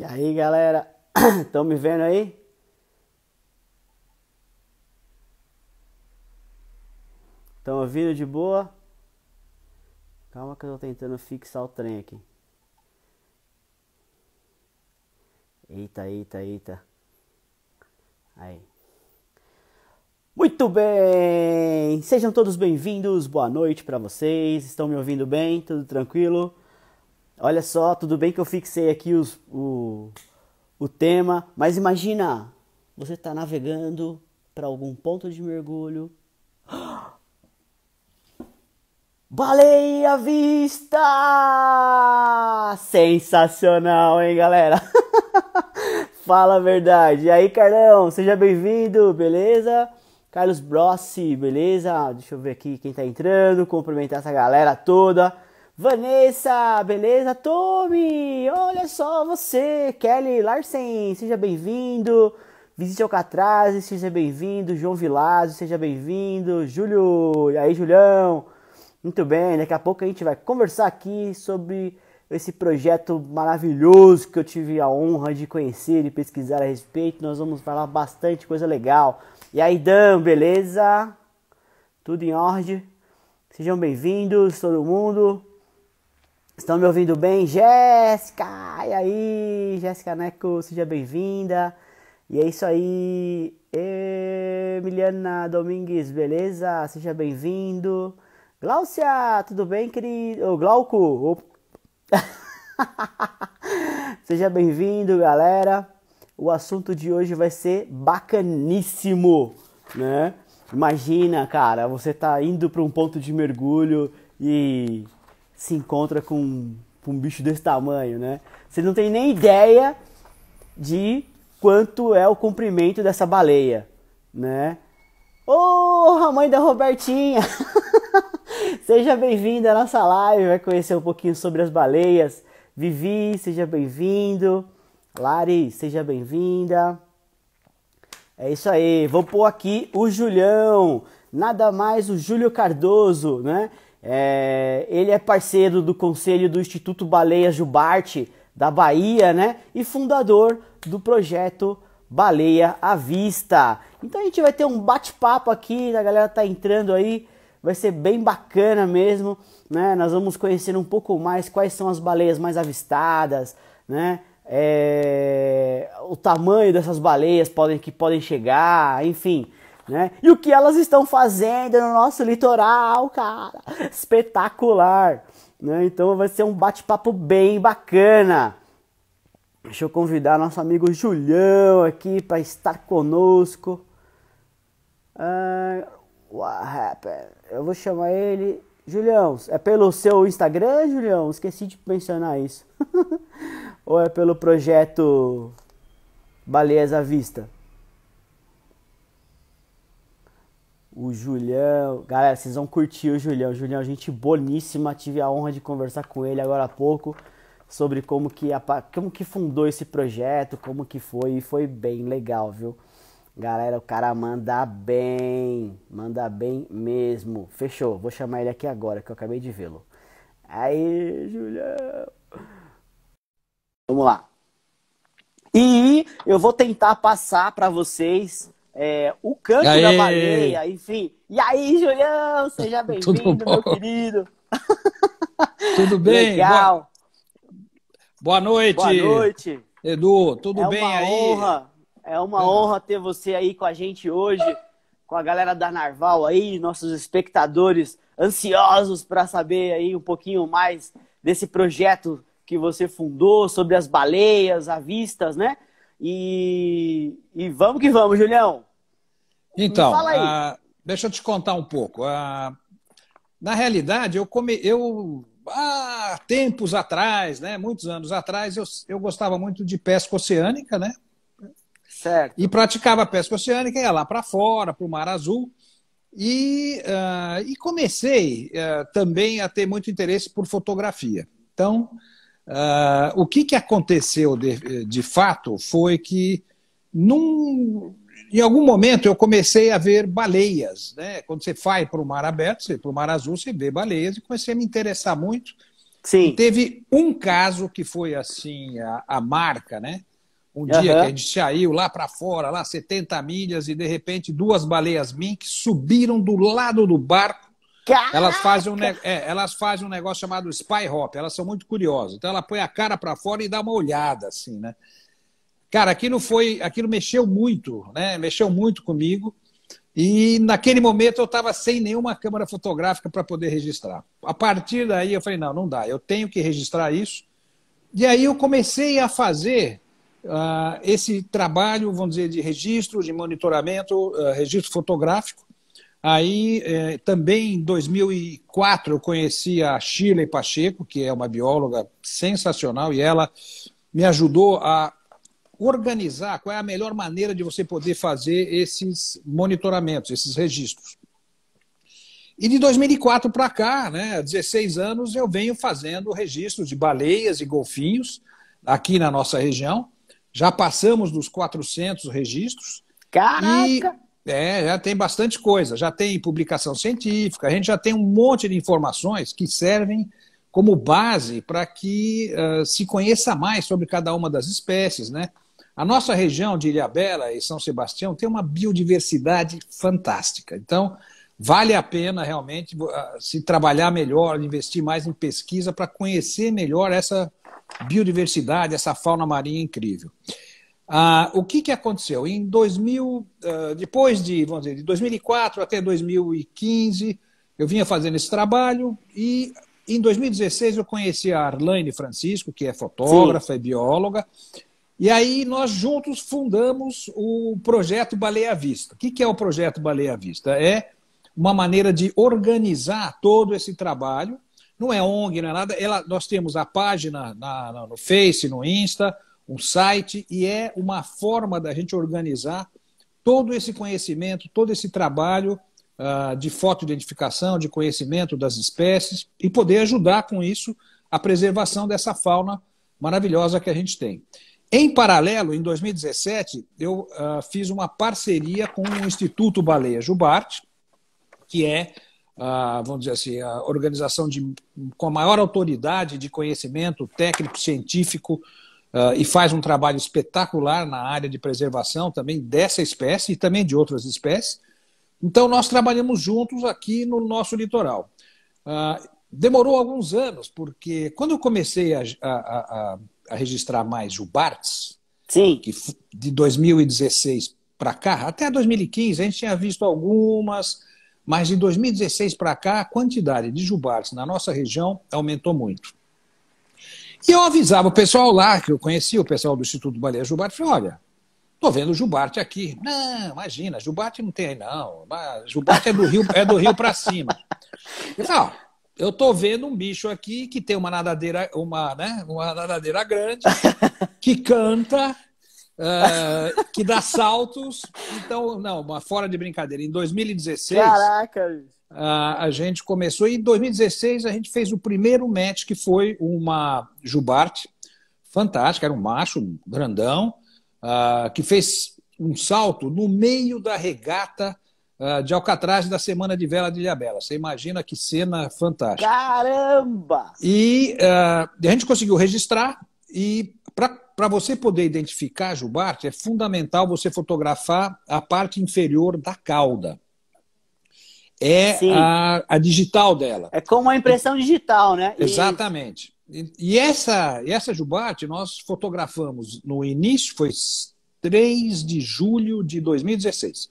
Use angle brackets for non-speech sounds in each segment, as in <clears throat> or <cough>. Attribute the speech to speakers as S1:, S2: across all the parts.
S1: E aí, galera, estão <clears throat> me vendo aí? Estão ouvindo de boa? Calma que eu tô tentando fixar o trem aqui. Eita, eita, eita. Aí. Muito bem! Sejam todos bem-vindos. Boa noite para vocês. Estão me ouvindo bem? Tudo tranquilo? Olha só, tudo bem que eu fixei aqui os, o, o tema, mas imagina, você está navegando para algum ponto de mergulho. <gasps> Baleia à vista! Sensacional, hein, galera? <laughs> Fala a verdade. E aí, Carlão, seja bem-vindo, beleza? Carlos Brossi, beleza? Deixa eu ver aqui quem tá entrando, cumprimentar essa galera toda. Vanessa, beleza? Tommy, Olha só você, Kelly Larsen, seja bem-vindo. Visite Alcatraz, seja bem-vindo. João Vilazo, seja bem-vindo. Júlio, e aí, Julião? Muito bem, daqui a pouco a gente vai conversar aqui sobre esse projeto maravilhoso que eu tive a honra de conhecer e pesquisar a respeito. Nós vamos falar bastante coisa legal. E aí, Dan, beleza? Tudo em ordem? Sejam bem-vindos, todo mundo. Estão me ouvindo bem? Jéssica! E aí, Jéssica Neco, seja bem-vinda. E é isso aí, Emiliana Domingues, beleza? Seja bem-vindo. Glaucia, tudo bem, querido? Ô, oh, Glauco! Oh. <laughs> seja bem-vindo, galera. O assunto de hoje vai ser bacaníssimo, né? Imagina, cara, você tá indo para um ponto de mergulho e se encontra com, com um bicho desse tamanho, né? Você não tem nem ideia de quanto é o comprimento dessa baleia, né? Ô, oh, a mãe da Robertinha! <laughs> seja bem-vinda à nossa live, vai conhecer um pouquinho sobre as baleias. Vivi, seja bem-vindo. Lari, seja bem-vinda. É isso aí, vou pôr aqui o Julião, nada mais o Júlio Cardoso, né? É, ele é parceiro do conselho do Instituto Baleia Jubarte da Bahia, né? E fundador do projeto Baleia à Vista. Então a gente vai ter um bate-papo aqui, a galera tá entrando aí, vai ser bem bacana mesmo, né? Nós vamos conhecer um pouco mais quais são as baleias mais avistadas, né? É, o tamanho dessas baleias podem, que podem chegar, enfim né? E o que elas estão fazendo no nosso litoral, cara? Espetacular, né? Então vai ser um bate-papo bem bacana. Deixa eu convidar nosso amigo Julião aqui para estar conosco. Uh, what happened? Eu vou chamar ele. Julião, é pelo seu Instagram, Julião? Esqueci de mencionar isso. <laughs> Ou é pelo projeto Baleias à Vista? o Julião. Galera, vocês vão curtir o Julião. Julião, gente boníssima. Tive a honra de conversar com ele agora há pouco sobre como que, a, como que fundou esse projeto, como que foi. E foi bem legal, viu? Galera, o cara manda bem. Manda bem mesmo. Fechou. Vou chamar ele aqui agora, que eu acabei de vê-lo. Aí, Julião. Vamos lá. E eu vou tentar passar para vocês é, o canto Aê! da baleia, enfim. E aí, Julião, seja <laughs> bem-vindo, meu querido.
S2: <laughs> Tudo bem? Legal. Boa... Boa noite. Boa noite. Edu,
S1: tudo é bem aí? É uma honra, é uma é. honra ter você aí com a gente hoje, com a galera da Narval aí, nossos espectadores ansiosos para saber aí um pouquinho mais desse projeto que você fundou sobre as baleias, avistas,
S2: né? E, e vamos que vamos, Julião. Então, a, ah, deixa eu te contar um pouco. A, ah, na realidade, eu, come, eu há tempos atrás, né, muitos anos atrás, eu, eu gostava muito de pesca oceânica, né? Certo. E praticava pesca oceânica, ia lá para fora, para o Mar Azul. E, uh, e comecei uh, também a ter muito interesse por fotografia. Então, Uh, o que, que aconteceu de, de fato foi que, num, em algum momento, eu comecei a ver baleias. Né? Quando você vai para o mar aberto, você para o mar azul, você vê baleias e comecei a me interessar muito. Sim. teve um caso que foi assim a, a marca, né? Um uhum. dia que a gente saiu lá para fora, lá 70 milhas, e de repente duas baleias mink subiram do lado do barco Caraca. Elas fazem, um ne... é, elas fazem um negócio chamado spy hop, elas são muito curiosas. Então ela põe a cara para fora e dá uma olhada, assim, né? Cara, aquilo foi, aquilo mexeu muito, né? Mexeu muito comigo. E naquele momento eu estava sem nenhuma câmera fotográfica para poder registrar. A partir daí eu falei, não, não dá, eu tenho que registrar isso. E aí eu comecei a fazer uh, esse trabalho, vamos dizer, de registro, de monitoramento, uh, registro fotográfico. Aí, eh, também em 2004, eu conheci a Shirley Pacheco, que é uma bióloga sensacional, e ela me ajudou a organizar qual é a melhor maneira de você poder fazer esses monitoramentos, esses registros. E de 2004 para cá, né, 16 anos, eu venho fazendo registros de baleias e golfinhos aqui na nossa região. Já passamos dos 400 registros. Caraca! E é, já tem bastante coisa, já tem publicação científica, a gente já tem um monte de informações que servem como base para que uh, se conheça mais sobre cada uma das espécies, né? A nossa região de Ilhabela e São Sebastião tem uma biodiversidade fantástica. Então, vale a pena realmente se trabalhar melhor, investir mais em pesquisa para conhecer melhor essa biodiversidade, essa fauna marinha incrível. Ah, o que, que aconteceu? Em 2000, ah, depois de, vamos dizer, de 2004 até 2015, eu vinha fazendo esse trabalho e em 2016 eu conheci a Arlane Francisco, que é fotógrafa Sim. e é bióloga, e aí nós juntos fundamos o projeto Baleia Vista. O que, que é o projeto Baleia Vista? É uma maneira de organizar todo esse trabalho. Não é ONG, não é nada. Ela, nós temos a página na, na, no Face, no Insta, um site e é uma forma da gente organizar todo esse conhecimento, todo esse trabalho uh, de fotoidentificação, de conhecimento das espécies e poder ajudar com isso a preservação dessa fauna maravilhosa que a gente tem. Em paralelo, em 2017, eu uh, fiz uma parceria com o Instituto Baleia Jubarte, que é, uh, vamos dizer assim, a organização de, com a maior autoridade de conhecimento técnico-científico uh, e faz um trabalho espetacular na área de preservação também dessa espécie e também de outras espécies. Então, nós trabalhamos juntos aqui no nosso litoral. Uh, demorou alguns anos, porque quando eu comecei a, a, a, a registrar mais jubartes, Sim. que de 2016 para cá, até 2015, a gente tinha visto algumas, mas de 2016 para cá, a quantidade de jubartes na nossa região aumentou muito. E eu avisava o pessoal lá, que eu conhecia o pessoal do Instituto Baleia Jubarte, falei, olha, Estou vendo o Jubarte aqui. Não, imagina, Jubarte não tem aí, não. Jubarte é do Rio, é do Rio para cima. Eu falo, eu estou vendo um bicho aqui que tem uma nadadeira, uma, né, uma nadadeira grande, que canta, uh, que dá saltos. Então, não, fora de brincadeira. Em 2016. Caraca, bicho a, gente começou e em 2016 a gente fez o primeiro match que foi uma jubarte fantástica, era um macho um grandão uh, que fez um salto no meio da regata uh, de Alcatraz da semana de vela de Ilhabela. Você imagina que cena fantástica.
S1: Caramba!
S2: E uh, a gente conseguiu registrar e para você poder identificar a jubarte é fundamental você fotografar a parte inferior da cauda é a, a, digital dela. É como a impressão
S1: digital, né?
S2: Exatamente. E, e essa, essa Jubarte nós fotografamos no início, foi 3 de julho de 2016.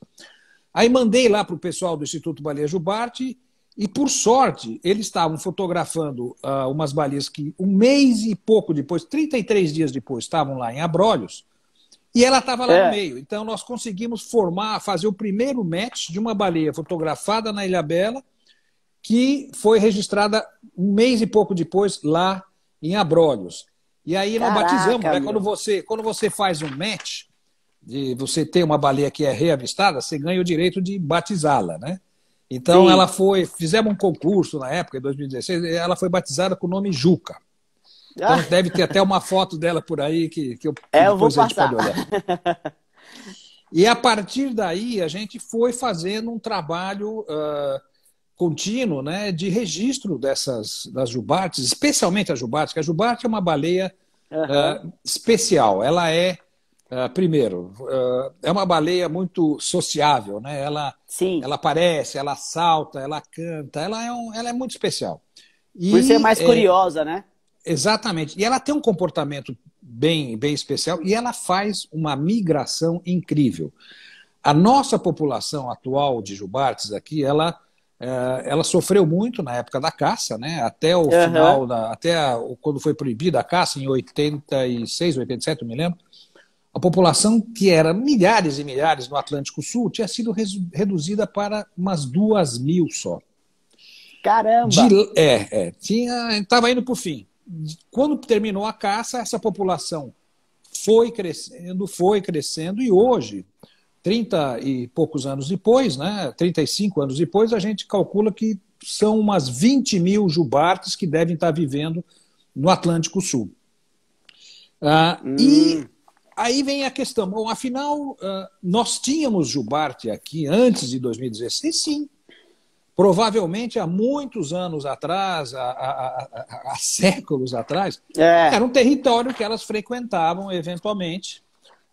S2: Aí mandei lá para o pessoal do Instituto Baleia Jubarte e, por sorte, eles estavam fotografando uh, umas baleias que um mês e pouco depois, 33 dias depois, estavam lá em Abrolhos e ela estava lá é. no meio. Então nós conseguimos formar, fazer o primeiro match de uma baleia fotografada na Ilha Bela, que foi registrada um mês e pouco depois lá em Abrolhos. E aí nós Caraca, batizamos, né? Quando você, quando você faz um match, de você ter uma baleia que é reavistada, você ganha o direito de batizá-la, né? Então Sim. ela foi, fizemos um concurso na época, em 2016, ela foi batizada com o nome Juca.
S1: Então ah. deve ter até
S2: uma foto dela por aí que, que eu, é, eu vou passar. <laughs> E a partir daí a gente foi fazendo um trabalho uh, contínuo né, de registro dessas das jubartes, especialmente a jubarte, que a jubarte é uma baleia uhum. uh, especial. Ela é, uh, primeiro, é uma baleia muito sociável, né? ela, Sim. ela aparece, ela salta, ela canta, ela é, um, ela é muito especial.
S1: E, Por ser mais é, curiosa,
S2: né? Exatamente. E ela tem um comportamento bem, bem especial e ela faz uma migração incrível. A nossa população atual de jubartes aqui, ela, eh, ela sofreu muito na época da caça, né? Até o uhum. final, da, até a, quando foi proibida a caça, em 86, 87, me lembro. A população, que era milhares e milhares no Atlântico Sul, tinha sido reduzida para umas duas mil só. Caramba! De, é, é. Tinha, estava indo para o fim quando terminou a caça, essa população foi crescendo, foi crescendo, e hoje, 30 e poucos anos depois, né, 35 anos depois, a gente calcula que são umas 20 mil jubartes que devem estar vivendo no Atlântico Sul. Ah, hum. E aí vem a questão: bom, afinal, ah, nós tínhamos jubarte aqui antes de 2016? Sim, provavelmente há muitos anos atrás, há, há, há, há séculos atrás, é. era um território que elas frequentavam eventualmente.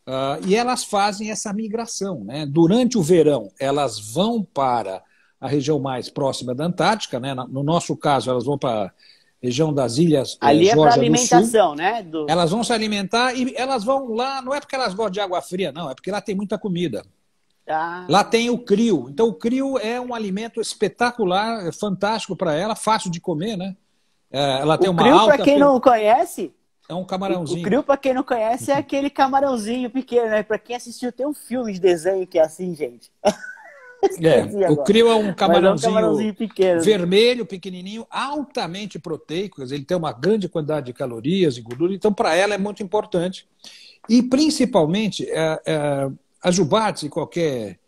S2: Uh, e elas fazem essa migração. Né? Durante o verão, elas vão para a região mais próxima da Antártica, né? no nosso caso, elas vão para a região das ilhas. Eh, Ali é para alimentação, do né? Do... Elas vão se alimentar e elas vão lá, não é porque elas gostam de água fria, não, é porque lá tem muita comida. Ah. Lá tem o crio. Então, o crio é um alimento espetacular, é fantástico para ela, fácil de comer, né? É, ela tem o uma crio, alta... para quem não
S1: conhece...
S2: É um camarãozinho. O crio,
S1: para quem não conhece, é uhum. aquele camarãozinho pequeno, né? Para quem assistiu, tem um filme de desenho que é assim, gente. <laughs> É, o crio é, é um camarãozinho, é um camarãozinho pequeno,
S2: vermelho, pequenininho, altamente proteico. Ele tem uma grande quantidade de calorias e gordura. Então, para ela é muito importante. E, principalmente, é, é, a jubarte, qualquer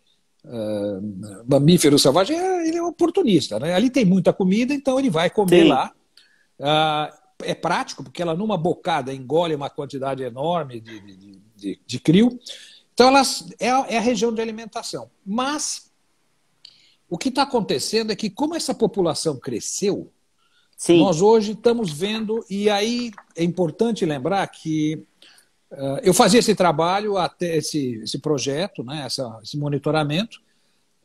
S2: uh, mamífero selvagem, é, ele é oportunista. Né? Ali tem muita comida, então ele vai comer Sim. lá. Uh, é prático, porque ela, numa bocada, engole uma quantidade enorme de, de, de, de crio. Então, elas, é, é a região de alimentação. Mas o que está acontecendo é que, como essa população cresceu, Sim. nós hoje estamos vendo, e aí é importante lembrar que ah, eu fazia esse trabalho, até esse, esse projeto, né, essa, esse monitoramento,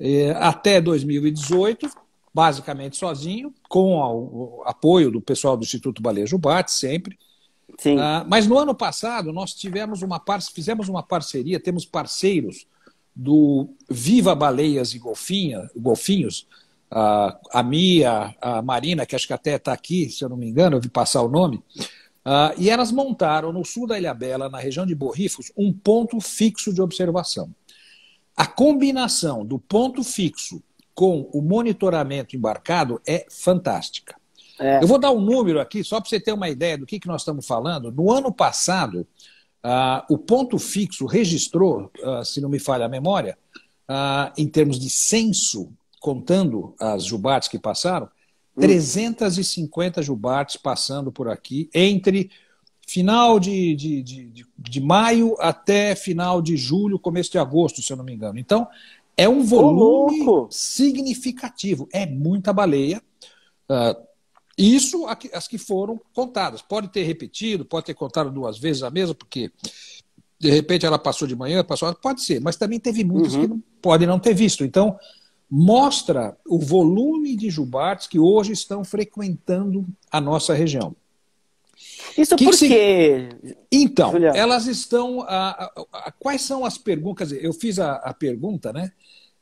S2: eh, até 2018, basicamente sozinho, com o apoio do pessoal do Instituto Balejo Bate, sempre. Sim. Ah, mas no ano passado, nós tivemos uma fizemos uma parceria, temos parceiros do Viva Baleias e Golfinha, Golfinhos, ah, a Mia, a Marina, que acho que até está aqui, se eu não me engano, eu vi passar o nome, Uh, e elas montaram no sul da Ilha Bela, na região de Borrifos, um ponto fixo de observação. A combinação do ponto fixo com o monitoramento embarcado é fantástica. É. Eu vou dar um número aqui, só para você ter uma ideia do que, que nós estamos falando. No ano passado, uh, o ponto fixo registrou, uh, se não me falha a memória, em termos de censo, contando as jubates que passaram, 350 hum. jubartes passando por aqui entre final de, de, de, de, maio até final de julho, começo de agosto, se eu não me engano. Então, é um volume oh, significativo. É muita baleia. Uh, isso as que foram contadas. Pode ter repetido, pode ter contado duas vezes a mesma, porque de repente ela passou de manhã, passou. Pode ser, mas também teve muitas uhum. que não, não ter visto. Então, mostra o volume de jubates que hoje estão frequentando a nossa região. Isso que por se... quê? Então, Juliano? elas estão. A, a, a, quais são as perguntas? Eu fiz a, pergunta, né?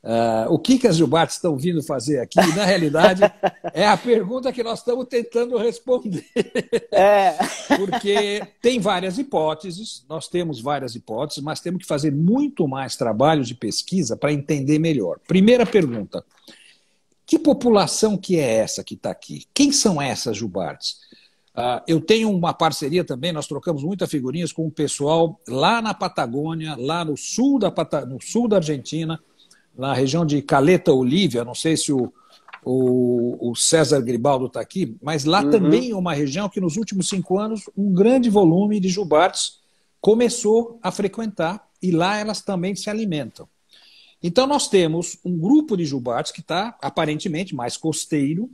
S2: Uh, o que, que as jubartes estão vindo fazer aqui? Na realidade, <laughs> é a pergunta que nós estamos tentando responder. É. Porque tem várias hipóteses, nós temos várias hipóteses, mas temos que fazer muito mais trabalho de pesquisa para entender melhor. Primeira pergunta: que população que é essa que está aqui? Quem são essas jubartes? Uh, ah, eu tenho uma parceria também, nós trocamos muitas figurinhas com o pessoal lá na Patagônia, lá no sul da, Pata no sul da Argentina na região de Caleta Olívia, não sei se o, o, o César Gribaldo está aqui, mas lá uhum. também é uma região que nos últimos cinco anos um grande volume de jubartes começou a frequentar e lá elas também se alimentam. Então nós temos um grupo de jubartes que está aparentemente mais costeiro,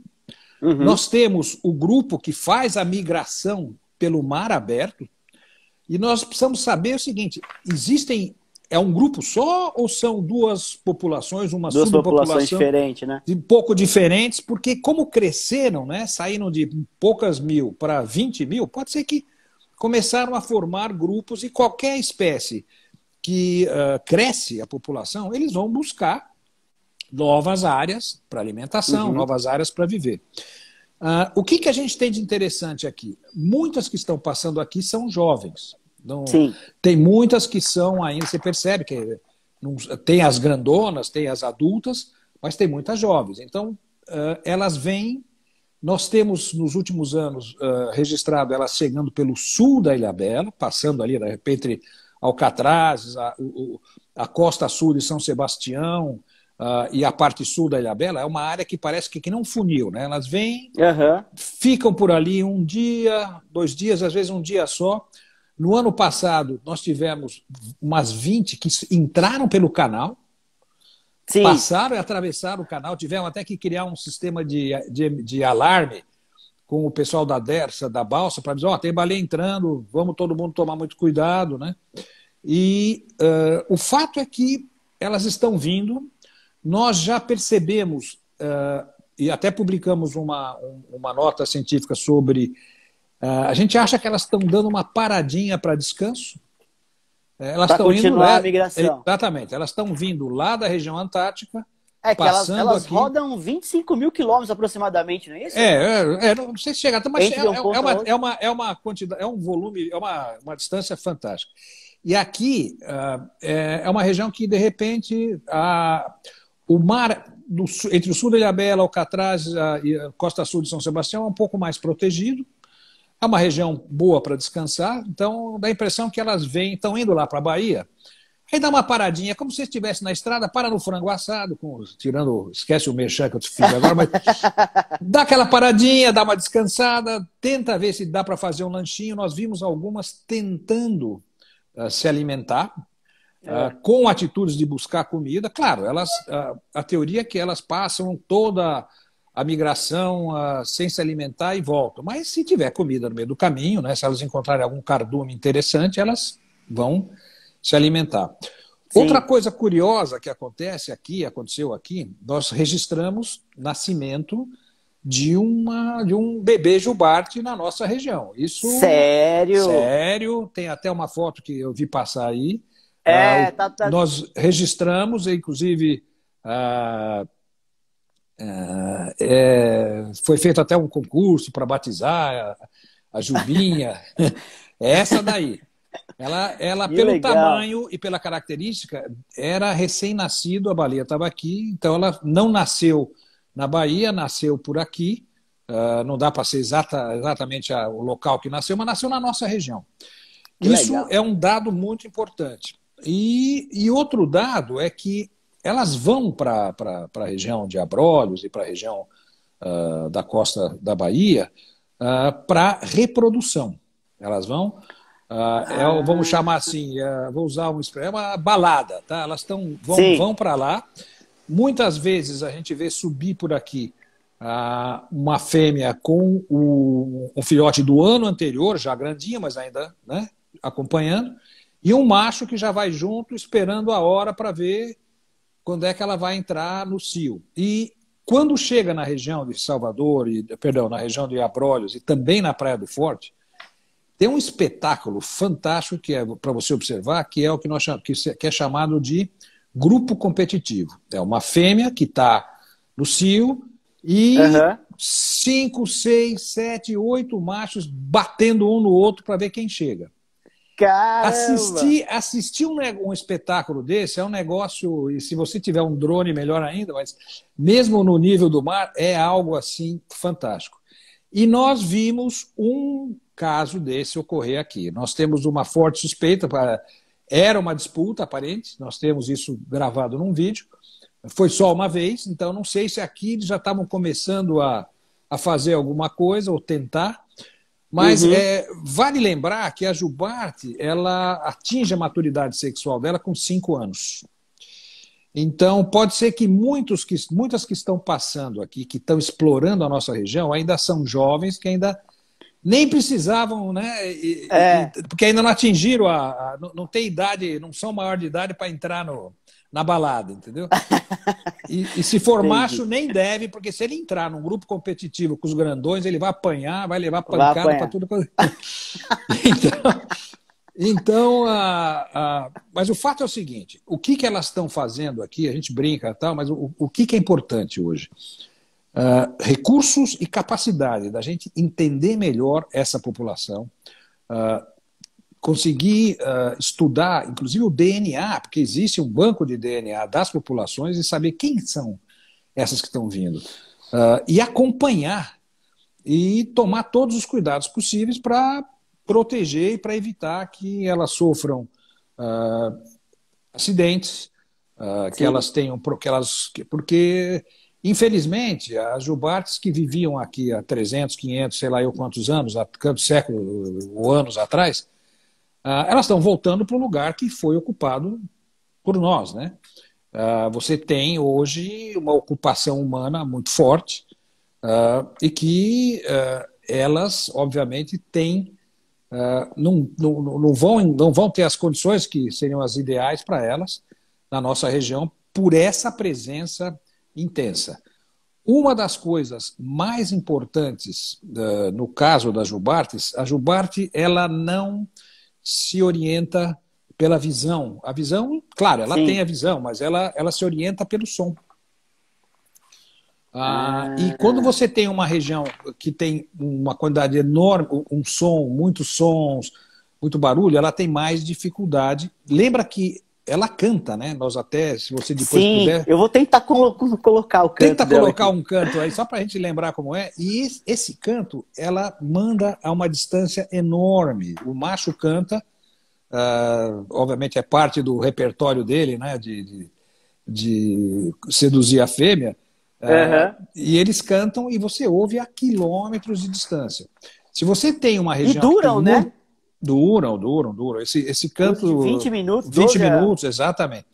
S2: Uhum. Nós temos o grupo que faz a migração pelo mar aberto, e nós precisamos saber o seguinte: existem é um grupo só ou são duas populações, uma duas populações diferentes, né? Um pouco diferentes, porque como cresceram, né? Saíram de poucas mil para 20 mil, pode ser que começaram a formar grupos e qualquer espécie que uh, cresce a população, eles vão buscar novas áreas para alimentação, uhum. novas áreas para viver. Uh, o que, que a gente tem de interessante aqui? Muitas que estão passando aqui são jovens. Não, Sim. Tem muitas que são ainda, você percebe que não, tem as grandonas, tem as adultas, mas tem muitas jovens. Então, uh, elas vêm. Nós temos, nos últimos anos, uh, registrado elas chegando pelo sul da Ilha Bela, passando ali, de repente, Alcatraz, a, o, a costa sul de São Sebastião, Uh, e a parte sul da Ilha Bela é uma área que parece que, que não funil, né? Elas vêm, uhum. ficam por ali um dia, dois dias, às vezes um dia só, no ano passado, nós tivemos umas 20 que entraram pelo canal, Sim. passaram e atravessaram o canal, tiveram até que criar um sistema de, de, de alarme com o pessoal da Dersa, da Balsa, para dizer, ó, oh, tem baleia entrando, vamos todo mundo tomar muito cuidado, né? E uh, o fato é que elas estão vindo, nós já percebemos, uh, e até publicamos uma, uma nota científica sobre ah, a gente acha que elas estão dando uma paradinha para descanso. É, elas estão indo lá. A migração. Exatamente. Elas estão vindo lá da região antártica. É que elas, elas aqui...
S1: rodam 25 mil quilômetros aproximadamente, não é isso? É, é, é não sei se chegar, mas é, é, é uma, é,
S2: uma, é uma quantidade, é um volume, é uma, uma distância fantástica. E aqui uh, é, é uma região que, de repente, a, o mar do, entre o sul da Ilhabela, Alcatraz a, ah, e a costa sul de São Sebastião é um pouco mais protegido, é uma região boa para descansar, então dá a impressão que elas vêm, estão indo lá para a Bahia. Aí dá uma paradinha, como se estivesse na estrada, para no frango assado, com, tirando, esquece o mexer que eu te fiz agora, mas <laughs> dá aquela paradinha, dá uma descansada, tenta ver se dá para fazer um lanchinho. Nós vimos algumas tentando uh, se alimentar, ah, é. com atitudes de buscar comida. Claro, elas, uh, a teoria é que elas passam toda a migração a, sem se alimentar e voltam. Mas se tiver comida no meio do caminho, né, se elas encontrarem algum cardume interessante, elas vão se alimentar. Sim. Outra coisa curiosa que acontece aqui, aconteceu aqui, nós registramos nascimento de, uma, de um bebê jubarte na nossa região. Isso sério? Sério. Tem até uma foto que eu vi passar aí. É, ah, tá, tá... Nós registramos, inclusive a ah, é, é, foi feito até um concurso para batizar a, a <laughs> é Essa daí. Ela, ela pelo legal. tamanho e pela característica, era recém-nascido, a baleia estava aqui, então ela não nasceu na Bahia, nasceu por aqui. Uh, não dá para ser exata, exatamente a, o local que nasceu, mas nasceu na nossa região. Que Isso legal. é um dado muito importante. E, e outro dado é que elas vão para a região de Abrolhos e para a região uh, da costa da Bahia uh, ah, para reprodução. Elas vão, uh, é, vamos chamar assim, é, vou usar um é uma balada, tá? Elas tão, vão, vão para lá. Muitas vezes a gente vê subir por aqui uma fêmea com o, um filhote do ano anterior, já grandinha, mas ainda né, acompanhando, e um macho que já vai junto esperando a hora para ver quando é que ela vai entrar no CIO. E quando chega na região de Salvador, e, perdão, na região de Abrolhos e também na Praia do Forte, tem um espetáculo fantástico que é para você observar, que é o que, nós, que é chamado de grupo competitivo. É uma fêmea que está no cio e uhum. cinco, seis, sete, oito machos batendo um no outro para ver quem chega. Caramba. Assistir, assistir um, um espetáculo desse é um negócio, e se você tiver um drone, melhor ainda, mas mesmo no nível do mar, é algo assim fantástico. E nós vimos um caso desse ocorrer aqui. Nós temos uma forte suspeita, para... era uma disputa aparente, nós temos isso gravado num vídeo. Foi só uma vez, então não sei se aqui eles já estavam começando a, a fazer alguma coisa ou tentar.
S1: Mas uhum. é,
S2: vale lembrar que a Jubarte ela atinge a maturidade sexual dela com 5 anos. Então, pode ser que, muitos que muitas que estão passando aqui, que estão explorando a nossa região, ainda são jovens que ainda nem precisavam, né? E, é. e, porque ainda não atingiram a, a. não, não tem idade, não são maior de idade para entrar no, na balada, entendeu? E, e se for <laughs> Entendi. macho, nem deve, porque se ele entrar num grupo competitivo com os grandões, ele vai apanhar, vai levar pancada para tudo. É <laughs> então, então a, a, mas o fato é o seguinte: o que, que elas estão fazendo aqui? A gente brinca tal, mas o, o que, que é importante hoje? Uh, recursos e capacidade da gente entender melhor essa população, uh, conseguir uh, estudar, inclusive o DNA, porque existe um banco de DNA das populações e saber quem são essas que estão vindo. Uh, e acompanhar e tomar todos os cuidados possíveis para proteger e para evitar que elas sofram uh, acidentes, que elas tenham. Que elas, porque, infelizmente, as jubartes que viviam aqui há 300, 500, sei lá eu quantos anos, há quantos séculos ou anos atrás, ah, elas estão voltando para o lugar que foi ocupado por nós. Né? Ah, você tem hoje uma ocupação humana muito forte ah, e que ah, elas, obviamente, têm. Ah, não, não, não, vão, não vão ter as condições que seriam as ideais para elas na nossa região por essa presença intensa. Uma das coisas mais importantes uh, no caso da Jubartes, a Jubarte ela não se orienta pela visão. A visão, claro, ela Sim. tem a visão, mas ela, ela se orienta pelo som. Ah, ah. E quando você tem uma região que tem uma quantidade enorme, um som, muitos sons, muito barulho, ela tem mais dificuldade. Lembra que ela canta, né? Nós até, se você depois Sim, puder.
S1: Eu vou tentar colo colocar o canto. Tenta colocar
S2: aqui. um canto aí, só para a gente lembrar como é. E esse, canto, ela manda a uma distância enorme. O macho canta, uh, obviamente é parte do repertório dele, né? De, de, de seduzir a fêmea.
S1: Uh, uhum.
S2: E eles cantam e você ouve a quilômetros de distância. Se você tem uma região. E duram, né? Duram, duram, duram. Esse, esse canto. 20 minutos, 20 é minutos, exatamente.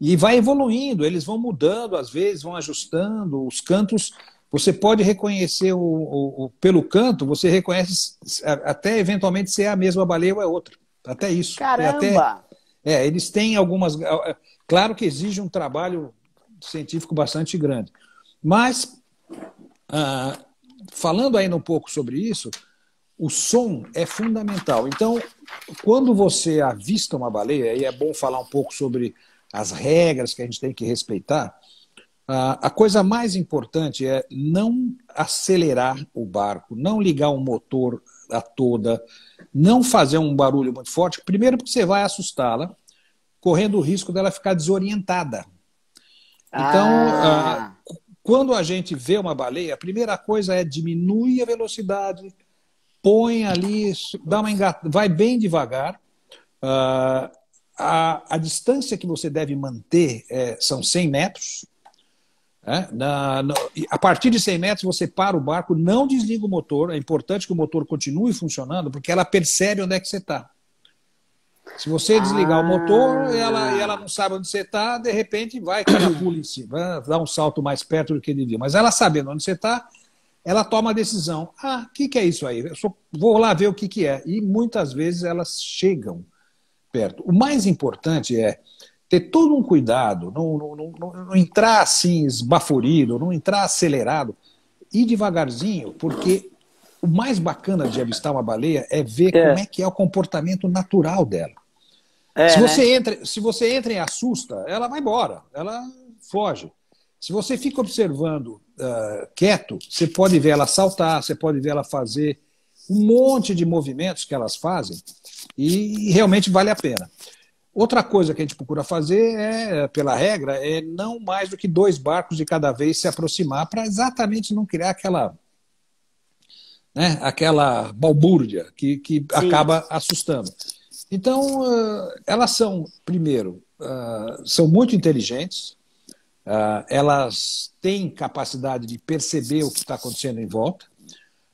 S2: E vai evoluindo, eles vão mudando, às vezes, vão ajustando. Os cantos, você pode reconhecer o, o, o pelo canto, você reconhece até eventualmente se é a mesma baleia ou é outra. Até isso. Caramba! É, até, é, eles têm algumas. Claro que exige um trabalho científico bastante grande. Mas, ah, falando ainda um pouco sobre isso, o som é fundamental. Então, quando você avista uma baleia, e é bom falar um pouco sobre as regras que a gente tem que respeitar, a coisa mais importante é não acelerar o barco, não ligar o motor a toda, não fazer um barulho muito forte. Primeiro, porque você vai assustá-la, correndo o risco dela ficar desorientada. Então, ah. quando a gente vê uma baleia, a primeira coisa é diminuir a velocidade, põe ali, dá uma engata, vai bem devagar. Uh, a, a, distância que você deve manter é, são 100 metros. Né? Na, na, a partir de 100 metros, você para o barco, não desliga o motor. É importante que o motor continue funcionando, porque ela percebe onde é que você está. Se você desligar ah. o motor ela, ela não sabe onde você está, de repente vai, que ela pula em cima, dá um salto mais perto do que devia. Mas ela sabendo onde você está, ela toma a decisão. Ah, o que, que é isso aí? Eu só vou lá ver o que, que é. E muitas vezes elas chegam perto. O mais importante é ter todo um cuidado, não, não, não, não entrar assim esbaforido, não entrar acelerado, ir devagarzinho, porque o mais bacana de avistar uma baleia é ver é. como é que é o comportamento natural dela. É, se, né? você né? entra, se você entra e assusta, ela vai embora, ela foge. Se você fica observando uh, quieto, você pode ver ela saltar, você pode ver ela fazer um monte de movimentos que elas fazem e, e realmente vale a pena. Outra coisa que a gente procura fazer é, pela regra, é não mais do que dois barcos de cada vez se aproximar para exatamente não criar aquela né, aquela balbúrdia que, que acaba assustando. Então, uh, elas são, primeiro, uh, são muito inteligentes, ah, elas têm capacidade de perceber o que está acontecendo em volta,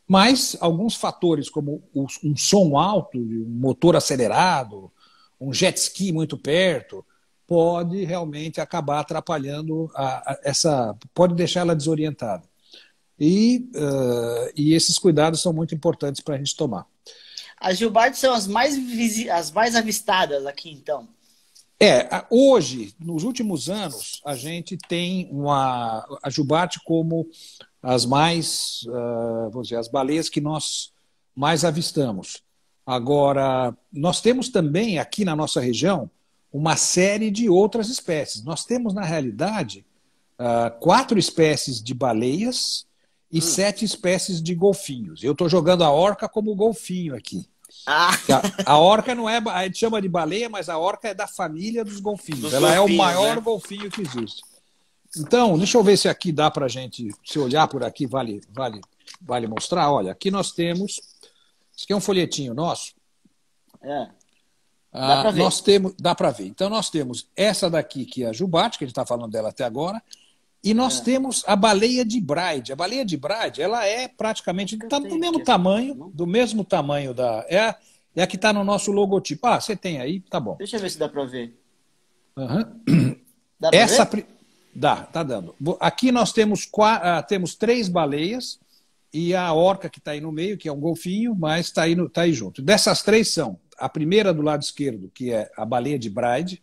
S2: mas alguns fatores, como um som alto, um motor acelerado, um jet ski muito perto, pode realmente acabar atrapalhando a, a, essa, pode deixar ela desorientada. E, uh, e esses cuidados são muito importantes para a gente tomar.
S1: As Gilbartes são as mais, as mais avistadas aqui, então.
S2: É, hoje, nos últimos anos, a gente tem uma, a Jubarte como as mais, uh, vamos dizer, as baleias que nós mais avistamos. Agora, nós temos também aqui na nossa região uma série de outras espécies. Nós temos, na realidade, uh, quatro espécies de baleias e hum. sete espécies de golfinhos. Eu estou jogando a orca como golfinho aqui. Ah. A, a, orca não é. A gente chama de baleia, mas a orca é da família dos golfinhos. Dos Ela golfinhos, é o maior né? golfinho que existe. Então, deixa eu ver se aqui dá para gente. Se olhar por aqui, vale, vale, vale mostrar. Olha, aqui nós temos. Isso aqui é um folhetinho nosso. É. Dá ah, nós temos, dá para ver. Então nós temos essa daqui que é a Jubate, que a gente está falando dela até agora. E nós é. temos a baleia de Bride. A baleia de Bride, ela é praticamente tá do, do mesmo tamanho, do mesmo tamanho da. É a, é a que está no nosso logotipo. Ah, você tem aí, tá bom. Deixa eu ver se dá para ver. Uhum.
S1: <clears throat> Dá pra Essa ver?
S2: dá, tá dando. Aqui nós temos quatro, ah, temos três baleias e a orca que está aí no meio, que é um golfinho, mas está aí, tá aí junto. Dessas três são a primeira do lado esquerdo, que é a baleia de Bride.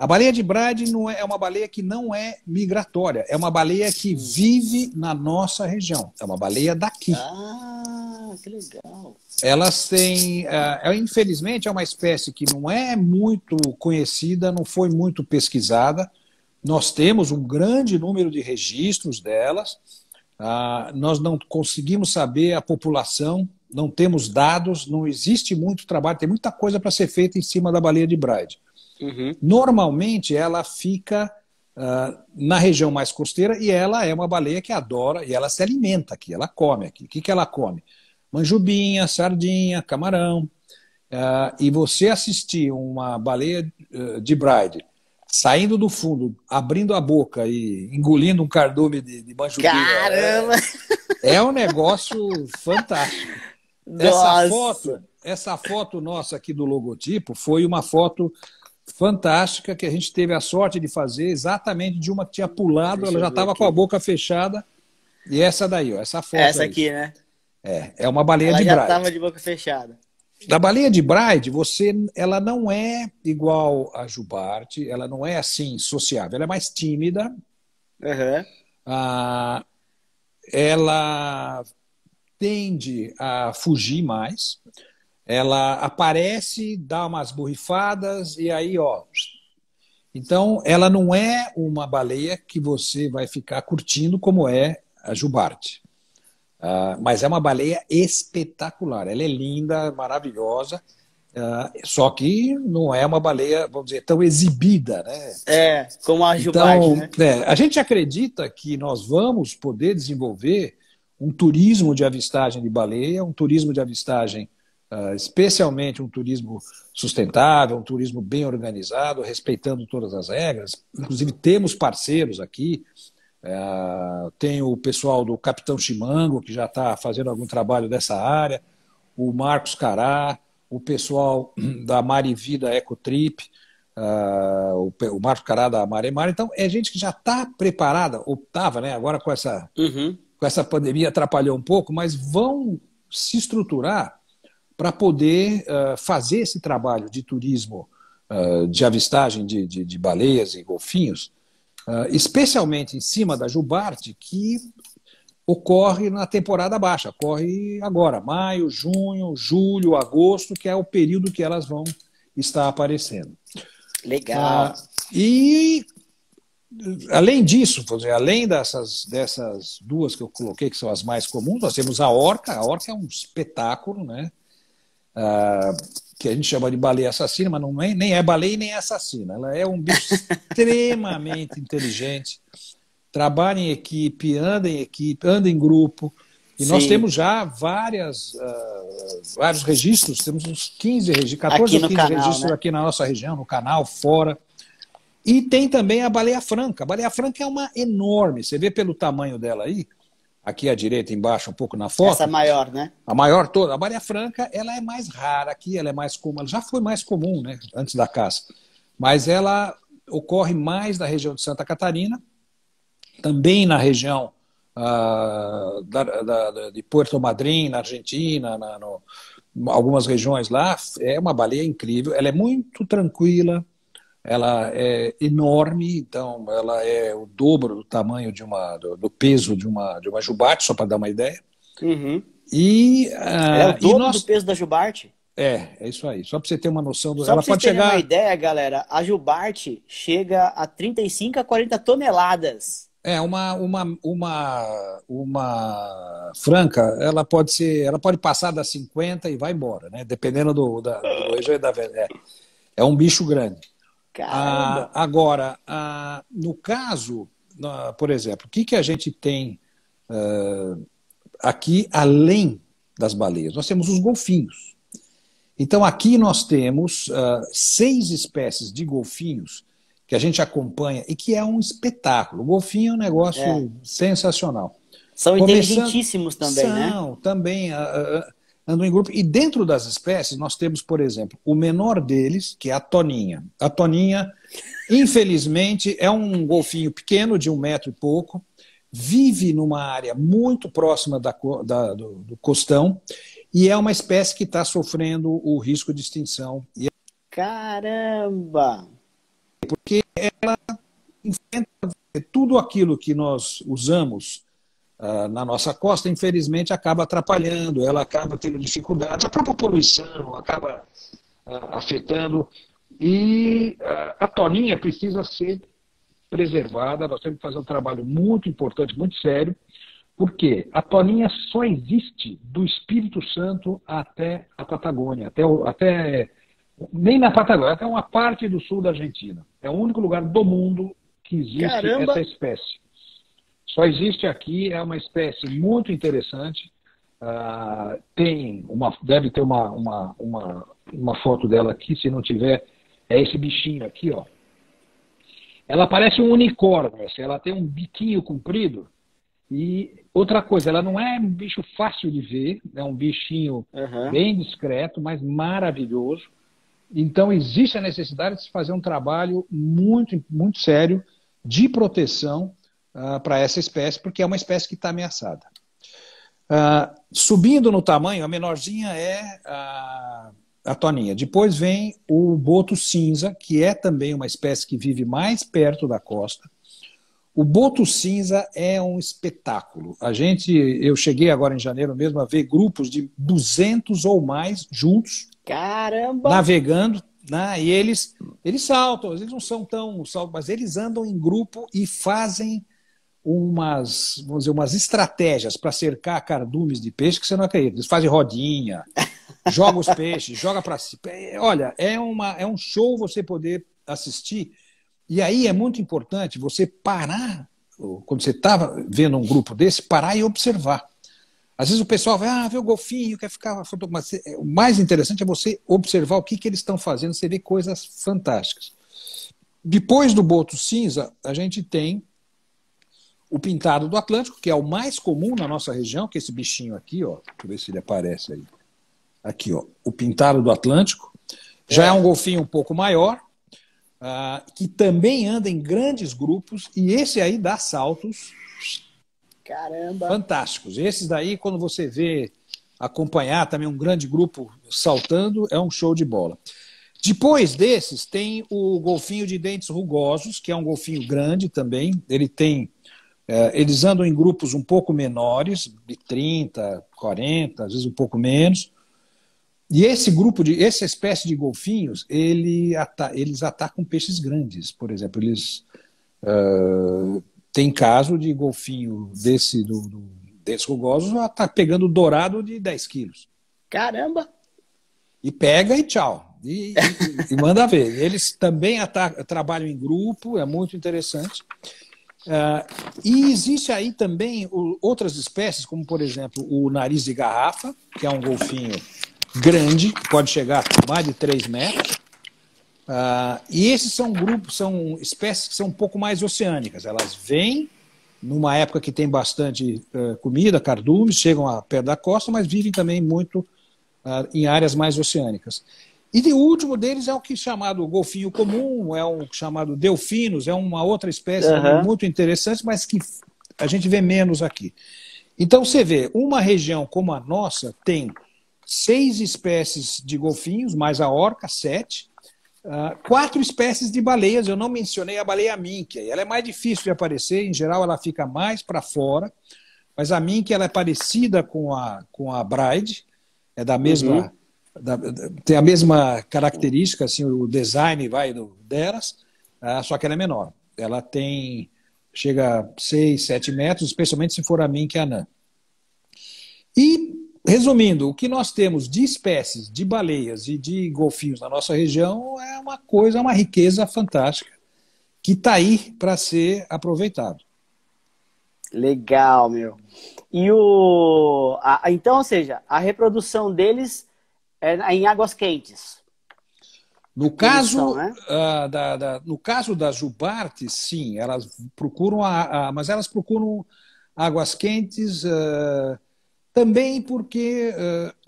S2: A baleia de Brade não é, é uma baleia que não é migratória, é uma baleia que vive na nossa região, é uma baleia daqui.
S1: Ah, que legal.
S2: Elas têm, uh, infelizmente, é uma espécie que não é muito conhecida, não foi muito pesquisada. Nós temos um grande número de registros delas. Uh, nós não conseguimos saber a população, não temos dados, não existe muito trabalho, tem muita coisa para ser feita em cima da baleia de Bride. Uhum. Normalmente ela fica uh, na região mais costeira e ela é uma baleia que adora e ela se alimenta aqui, ela come aqui. O que, que ela come? Manjubinha, sardinha, camarão. Uh, e você assistir uma baleia ah, de bride saindo do fundo, abrindo a boca e engolindo um cardume de, de
S1: manjubinha. Caramba!
S2: É, é um negócio fantástico. <laughs>
S1: Nossa. Essa
S2: foto, essa foto nossa aqui do logotipo foi uma foto fantástica que a gente teve a sorte de fazer, exatamente de uma que tinha pulado, Deixa ela já estava com a boca fechada. E essa daí, ó, essa foto. Essa aí. aqui, né? É, é uma baleia ela de Bride. Ela já estava
S1: de boca fechada.
S2: Da baleia de Bride, você, ela não é igual a Jubarte, ela não é assim sociável, ela é mais tímida. Uhum. Ah, ela tende a fugir mais. Ela aparece, dá umas borrifadas e aí, ó. Então, ela não é uma baleia que você vai ficar curtindo como é a jubarte. Uh, mas é uma baleia espetacular. Ela é linda, maravilhosa. Uh, só que não é uma baleia, vamos dizer, tão exibida, né? É, como a Jubarte, então, né? É, a gente acredita que nós vamos poder desenvolver um turismo de avistagem de baleia, um turismo de avistagem ah, especialmente um turismo sustentável, um turismo bem organizado, respeitando todas as regras. Inclusive, temos parceiros aqui. É, tem o pessoal do Capitão Chimango, que já está fazendo algum trabalho dessa área, o Marcos Cará, o pessoal <clears throat> da Marivida Ecotrip, uh, ah, o, o Marcos Cará da Mar. Então, é gente que já está preparada, ou estava, né, agora com essa, uhum. com essa pandemia atrapalhou um pouco, mas vão se estruturar para poder uh, fazer esse trabalho de turismo, uh, de avistagem de, de, de, baleias e golfinhos, uh, especialmente em cima da Jubarte, que ocorre na temporada baixa, ocorre agora, maio, junho, julho, agosto, que é o período que elas vão estar aparecendo. Legal. Ah, e além disso, além dessas, dessas duas que eu coloquei, que são as mais comuns, nós temos a orca. A orca é um espetáculo, né? Ah, que a gente chama de baleia assassina, mas não é, nem é baleia nem é assassina. Ela é um bicho <laughs> extremamente inteligente, trabalha em equipe, anda em equipe, anda em grupo. E Sim. nós temos já várias, uh, vários registros, temos uns 15, 14 aqui 15 canal, registros né? aqui na nossa região, no canal, fora. E tem também a baleia franca. A baleia franca é uma enorme, você vê pelo tamanho dela aí, aqui à direita, embaixo, um pouco na foto. Essa maior, né? A maior toda. A Maria Franca, ela é mais rara aqui, ela é mais comum, ela já foi mais comum, né, antes da caça. Mas ela ocorre mais na região de Santa Catarina, também na região ah, da, da, de Puerto Madryn, na Argentina, na, no, algumas regiões lá. É uma baleia incrível, ela é muito tranquila, ela é enorme, então ela é o dobro do tamanho de uma do, do peso de uma de uma jubarte, só para dar uma ideia. Uhum. E ah, é o dobro nós...
S1: do peso da jubarte.
S2: É, é isso aí. Só para você ter uma noção do. Só ela pode chegar. uma
S1: ideia, galera. A jubarte chega a 35 a 40 toneladas.
S2: É uma uma uma uma franca. Ela pode ser, ela pode passar das 50 e vai embora, né? Dependendo do da do, da, da é, é um bicho grande. Caramba. Ah, agora, ah, no caso, ah, por exemplo, o que, que a gente tem ah, aqui além das baleias? Nós temos os golfinhos. Então, aqui nós temos ah, seis espécies de golfinhos que a gente acompanha e que é um espetáculo. O golfinho é um negócio é. sensacional. São Começando... inteligentíssimos também, são, né? São, também. Ah, andam em grupo. E dentro das espécies, nós temos, por exemplo, o menor deles, que é a toninha. A toninha, infelizmente, é um golfinho pequeno, de um metro e pouco, vive numa área muito próxima da, da, do, do costão e é uma espécie que está sofrendo o risco de extinção. É Caramba! Porque ela enfrenta tudo aquilo que nós usamos ah, na nossa costa, infelizmente, acaba atrapalhando, ela acaba tendo dificuldades, a própria poluição acaba ah, afetando. E ah, a toninha precisa ser preservada, nós temos que fazer um trabalho muito importante, muito sério, porque a toninha só existe do Espírito Santo até a Patagônia, até, até nem na Patagônia, até uma parte do sul da Argentina. É o único lugar do mundo que existe Caramba. essa espécie. Só existe aqui, é uma espécie muito interessante. Uh, tem uma, deve ter uma, uma, uma, uma foto dela aqui, se não tiver, é esse bichinho aqui, ó. Ela parece um unicórnio, assim, ela tem um biquinho comprido. E outra coisa, ela não é um bicho fácil de ver, é um bichinho
S1: uhum. bem
S2: discreto, mas maravilhoso. Então existe a necessidade de se fazer um trabalho muito, muito sério de proteção uh, ah, para essa espécie, porque é uma espécie que está ameaçada. Uh, subindo no tamanho, a menorzinha é a, a toninha. Depois vem o boto cinza, que é também uma espécie que vive mais perto da costa. O boto cinza é um espetáculo. A gente, eu cheguei agora em janeiro mesmo a ver grupos de 200 ou mais juntos. Caramba! Navegando, né? E eles, eles saltam, eles não são tão saltos, mas eles andam em grupo e fazem umas, vamos dizer, umas estratégias para cercar cardumes de peixe que você não acredita. Eles fazem rodinha, <laughs> joga os peixes, joga para cima. É, olha, é, uma, é um show você poder assistir. E aí é muito importante você parar, quando você está vendo um grupo desse, parar e observar. Às vezes o pessoal vai, ah, vê o golfinho, quer ficar mas é, O mais interessante é você observar o que, que eles estão fazendo, você vê coisas fantásticas. Depois do Boto Cinza, a gente tem o pintado do Atlântico, que é o mais comum na nossa região, que é esse bichinho aqui, ó. Deixa eu ver se ele aparece aí. Aqui, ó. O pintado do Atlântico. Já é, é um golfinho um pouco maior, uh, que também anda em grandes grupos, e esse aí dá saltos. Caramba! Fantásticos. Esses daí, quando você vê acompanhar também um grande grupo saltando, é um show de bola. Depois desses, tem o golfinho de dentes rugosos, que é um golfinho grande também. Ele tem é, eles andam em grupos um pouco menores, de 30, 40, às vezes um pouco menos. E esse grupo de, essa espécie de golfinhos, ele ata, eles atacam peixes grandes, por exemplo. Eles uh, tem caso de golfinho desse do, do desses tá pegando dourado de 10 quilos. Caramba! E pega e tchau. E, e, e manda ver. Eles também trabalham em grupo, é muito interessante. Uh, e existe aí também o, outras espécies, como por exemplo o nariz de garrafa, que é um golfinho grande, pode chegar a mais de 3 metros. Uh, e esses são grupos, são espécies que são um pouco mais oceânicas. Elas vêm numa época que tem bastante uh, comida, cardumes, chegam a pé da costa, mas vivem também muito em áreas mais oceânicas. E de último deles é o que é chamado golfinho comum, é o chamado delfinos, é uma outra espécie uhum. muito interessante, mas que a gente vê menos aqui. Então você vê, uma região como a nossa tem seis espécies de golfinhos, mais a orca, sete, ah, quatro espécies de baleias. Eu não mencionei a baleia minke. Ela é mais difícil de aparecer, em geral ela fica mais para fora, mas a minke ela é parecida com a, com a bride, é da mesma... Uhum da, tem a mesma característica, assim, o design vai do, delas, ah, só que ela é menor. Ela tem, chega a 6, 7 metros, especialmente se for a mim que é a anã. E, resumindo, o que nós temos de espécies de baleias e de golfinhos na nossa região é uma coisa, uma riqueza fantástica que está aí para ser aproveitado. Legal,
S1: meu. E o. então, ou seja, a reprodução deles é, em águas quentes.
S2: No caso, são, né? uh, da, da, no caso das ubartes, sim, elas procuram, a, a, mas elas procuram águas quentes uh, também porque,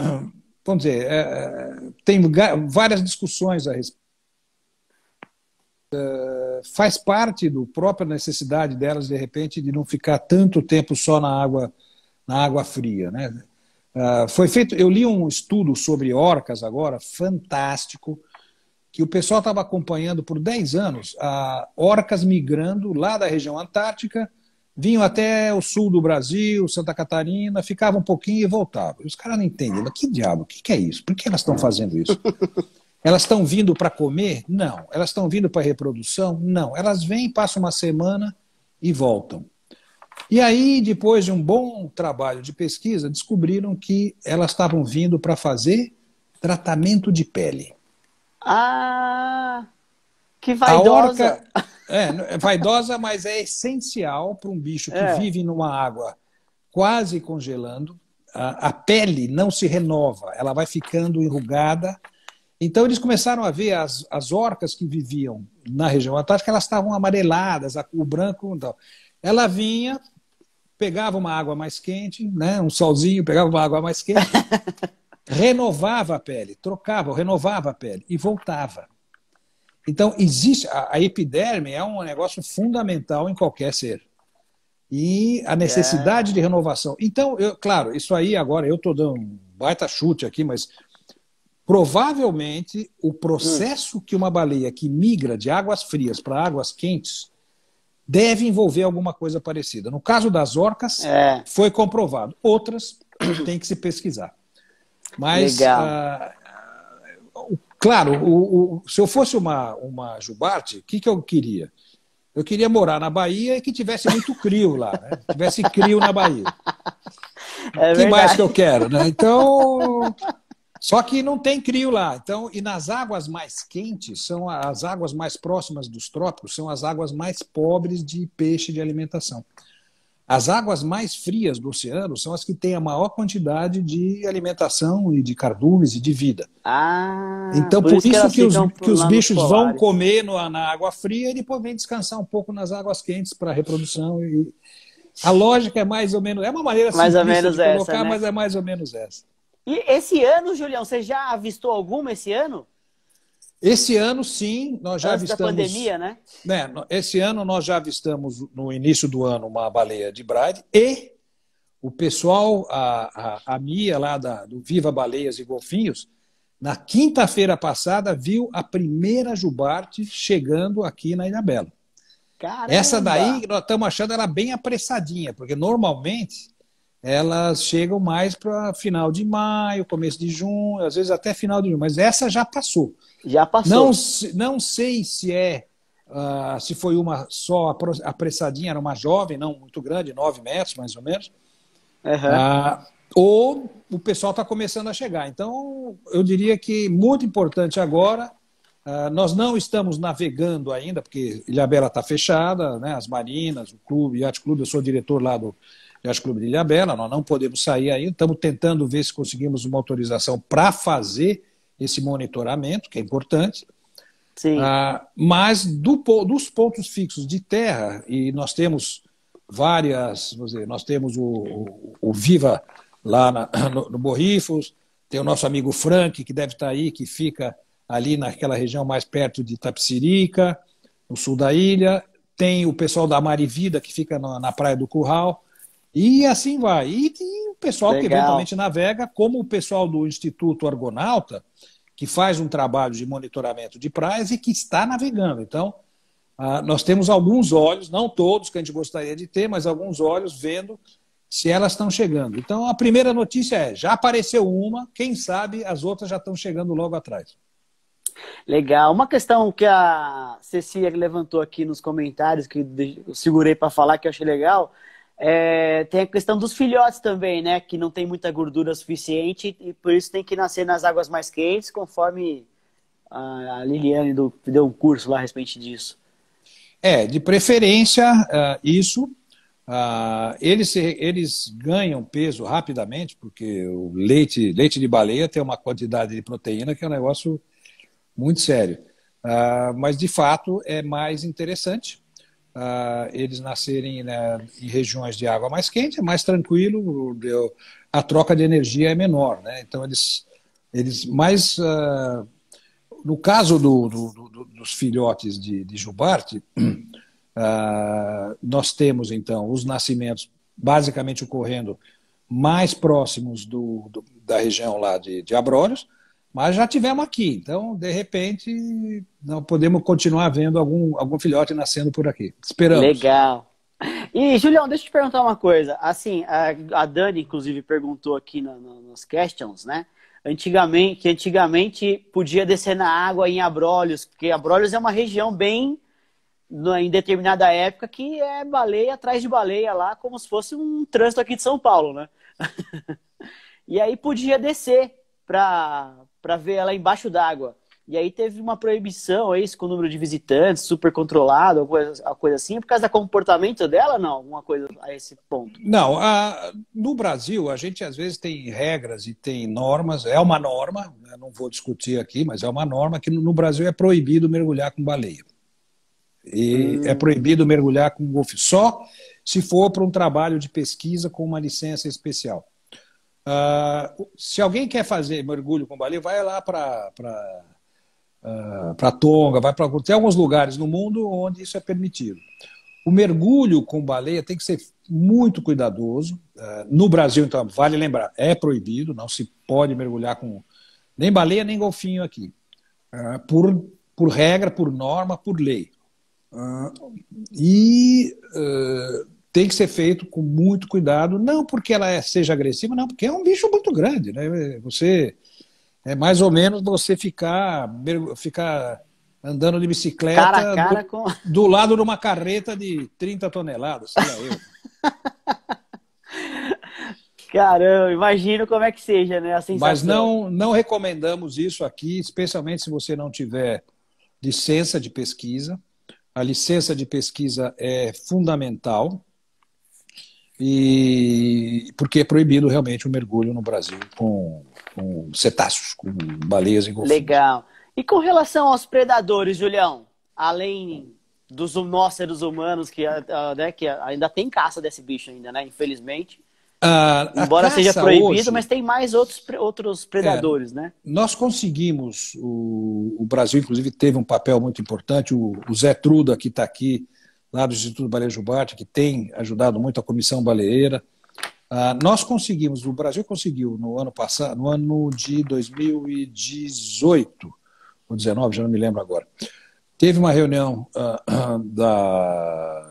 S2: uh, <coughs> vamos dizer, eh, eh, tem várias discussões a respeito. Eh, faz parte da própria necessidade delas, de repente, de não ficar tanto tempo só na água, na água fria, né? Ah, foi feito, eu li um estudo sobre orcas agora, fantástico, que o pessoal estava acompanhando por 10 anos, uh, orcas migrando lá da região antártica, vinham até o sul do Brasil, Santa Catarina, ficavam um pouquinho e voltavam. Os caras não entendem, mas que diabo, o que, que é isso? Por que elas estão fazendo isso? <laughs> Elas estão vindo para comer? Não. Elas estão vindo para reprodução? Não. Elas vêm, passam uma semana e voltam. E aí, depois de um bom trabalho de pesquisa, descobriram que elas estavam vindo para fazer tratamento de pele. Ah, que vaidosa! A orca, é, é vaidosa, mas é essencial para um bicho que é. vive numa água quase congelando. A, a pele não se renova, ela vai ficando enrugada, então eles começaram a ver as, as orcas que viviam na região antártica, elas estavam amareladas, o branco. Então. Ela vinha, pegava uma água mais quente, né? um solzinho, pegava uma água mais quente, <laughs> renovava a pele, trocava, renovava a pele e voltava. Então, existe a, a, epiderme é um negócio fundamental em qualquer ser. E a necessidade é. de renovação. Então, eu, claro, isso aí agora eu estou dando um baita chute aqui, mas provavelmente o processo hum. que uma baleia que migra de águas frias para águas quentes deve envolver alguma coisa parecida. No caso das orcas, é. foi comprovado. Outras <clears throat> tem que se pesquisar.
S1: Mas, ah,
S2: claro, o, o, se eu fosse uma, uma jubarte, o que, que eu queria? Eu queria morar na Bahia e que tivesse muito crio lá, né? tivesse crio na Bahia. <laughs> É que mais que eu quero, né? Então, só que não tem crio lá. Então, e nas águas mais quentes, são as águas mais próximas dos trópicos, são as águas mais pobres de peixe de alimentação. As águas mais frias do oceano são as que têm a maior quantidade de alimentação e de cardumes e de vida. Ah, então, por, por isso, isso que, os, que os bichos vão comer no, na água fria e depois vêm descansar um pouco nas águas quentes para reprodução. E... A lógica é mais ou menos. É uma maneira mais ou menos de colocar, essa, né? mas é mais ou menos essa.
S1: E esse ano, Julião, você já avistou alguma esse ano?
S2: Esse ano, sim, nós já Antes avistamos. Da pandemia, né? né? Esse ano nós já avistamos no início do ano uma baleia de Bride e o pessoal, a, a, a Mia lá da, do Viva Baleias e Golfinhos, na quinta-feira passada viu a primeira jubarte chegando aqui na Ilha Bela. Essa daí nós estamos achando ela bem apressadinha, porque normalmente elas chegam mais para final de maio, começo de junho, às vezes até final de junho, mas essa já passou. Já passou. Não, não sei se é uh, se foi uma só apressadinha, era uma jovem, não muito grande, 9 metros mais ou menos. Uhum. Uh, ou o pessoal está começando a chegar. Então, eu diria que muito importante agora. Uh, nós não estamos navegando ainda, porque Ilhabela está fechada, né? as marinas, o clube, o Yacht Clube, eu sou diretor lá do, Aliás, Clube de Ilhabela, nós não podemos sair ainda, estamos tentando ver se conseguimos uma autorização para fazer esse monitoramento, que é importante. Sim. Ah, mas do, dos pontos fixos de terra, e nós temos várias, dizer, nós temos o, o, o Viva lá na, no, no Borrifos, tem o nosso amigo Frank, que deve estar tá aí, que fica ali naquela região mais perto de Tapsirica, no sul da ilha. Tem o pessoal da Marivida, que fica na, na Praia do Curral. E assim vai. E, e o pessoal Legal. que eventualmente navega, como o pessoal do Instituto Argonauta, que faz um trabalho de monitoramento de praias e que está navegando. Então, ah, nós temos alguns olhos, não todos que a gente gostaria de ter, mas alguns olhos vendo se elas estão chegando. Então, a primeira notícia é: já apareceu uma, quem sabe as outras já estão chegando logo atrás. Legal. Uma questão que a Cecília levantou
S1: aqui nos comentários, que eu segurei para falar, que eu achei legal, é, tem a questão dos filhotes também, né? Que não tem muita gordura suficiente e por isso tem que nascer nas águas mais quentes, conforme a Liliane do, deu um curso lá a respeito disso.
S2: É, de preferência, uh, isso. Uh, eles, eles ganham peso rapidamente, porque o leite, leite de baleia tem uma quantidade de proteína que é um negócio muito sério. Uh, mas, de fato, é mais interessante uh, eles nascerem né, em regiões de água mais quente, é mais tranquilo, a troca de energia é menor. Né? Então, eles, eles mais. Uh, no caso do, do, do, dos filhotes de, de jubarte, uh, <clears throat> nós temos, então, os nascimentos basicamente ocorrendo mais próximos da região lá de, de Abrolhos, mas já tivemos aqui, então, de repente, não podemos continuar vendo algum, algum filhote nascendo por aqui. Esperamos.
S1: Legal. E, Julião, deixa eu te perguntar uma coisa. Assim, a, Dani, inclusive, perguntou aqui no, no, nos questions, né? Antigamente, que antigamente podia descer na água em Abrolhos, porque Abrolhos é uma região bem, em determinada época, que é baleia atrás de baleia lá, como se fosse um trânsito aqui de São Paulo, né? <laughs> e aí podia descer para para ver ela embaixo d'água. E aí teve uma proibição aí, com o número de visitantes, super controlado, alguma coisa, alguma coisa assim, é por causa do comportamento dela, não? Alguma coisa a esse ponto? Não,
S2: a, no Brasil a gente às vezes tem regras e tem normas, é uma norma, né? não vou discutir aqui, mas é uma norma que no Brasil é proibido mergulhar com baleia. E hum. é proibido mergulhar com golfe só se for para um trabalho de pesquisa com uma licença especial. Uh, se alguém quer fazer mergulho com baleia, vai lá para uh, ah, para Tonga, vai para tem alguns lugares no mundo onde isso é permitido. O mergulho com baleia tem que ser muito cuidadoso. Uh, no Brasil, então, vale lembrar, é proibido, não se pode mergulhar com nem baleia nem golfinho aqui, uh, por por regra, por norma, por lei. e tem que ser feito com muito cuidado, não porque ela é, seja agressiva, não, porque é um bicho muito grande, né? Você é mais ou menos você ficar ficar andando de bicicleta cara cara do, com... do, lado de uma carreta de 30 toneladas, sei lá eu. <laughs> Caramba, imagino como é que seja, né? A sensação. Mas não não recomendamos isso aqui, especialmente se você não tiver licença de pesquisa. A licença de pesquisa é fundamental e porque é proibido realmente o um mergulho no Brasil com, com cetáceos, com baleias e Legal.
S1: E com relação aos predadores, Julião, além dos hum, nós seres humanos que, ah, ah, né, que ainda tem caça desse bicho ainda, né? Infelizmente.
S2: Ah, Embora seja proibido, hoje, mas
S1: tem mais outros, outros é, predadores, é, né?
S2: Nós conseguimos, o, o, Brasil, inclusive, teve um papel muito importante. O, o Zé Truda, que está aqui, lá do Instituto Baleia Jubarte, que tem ajudado muito a comissão baleeira. Ah, nós conseguimos, o Brasil conseguiu no ano passado, no ano de 2018 ou 19, já não me lembro agora. Teve uma reunião ah, <coughs> da,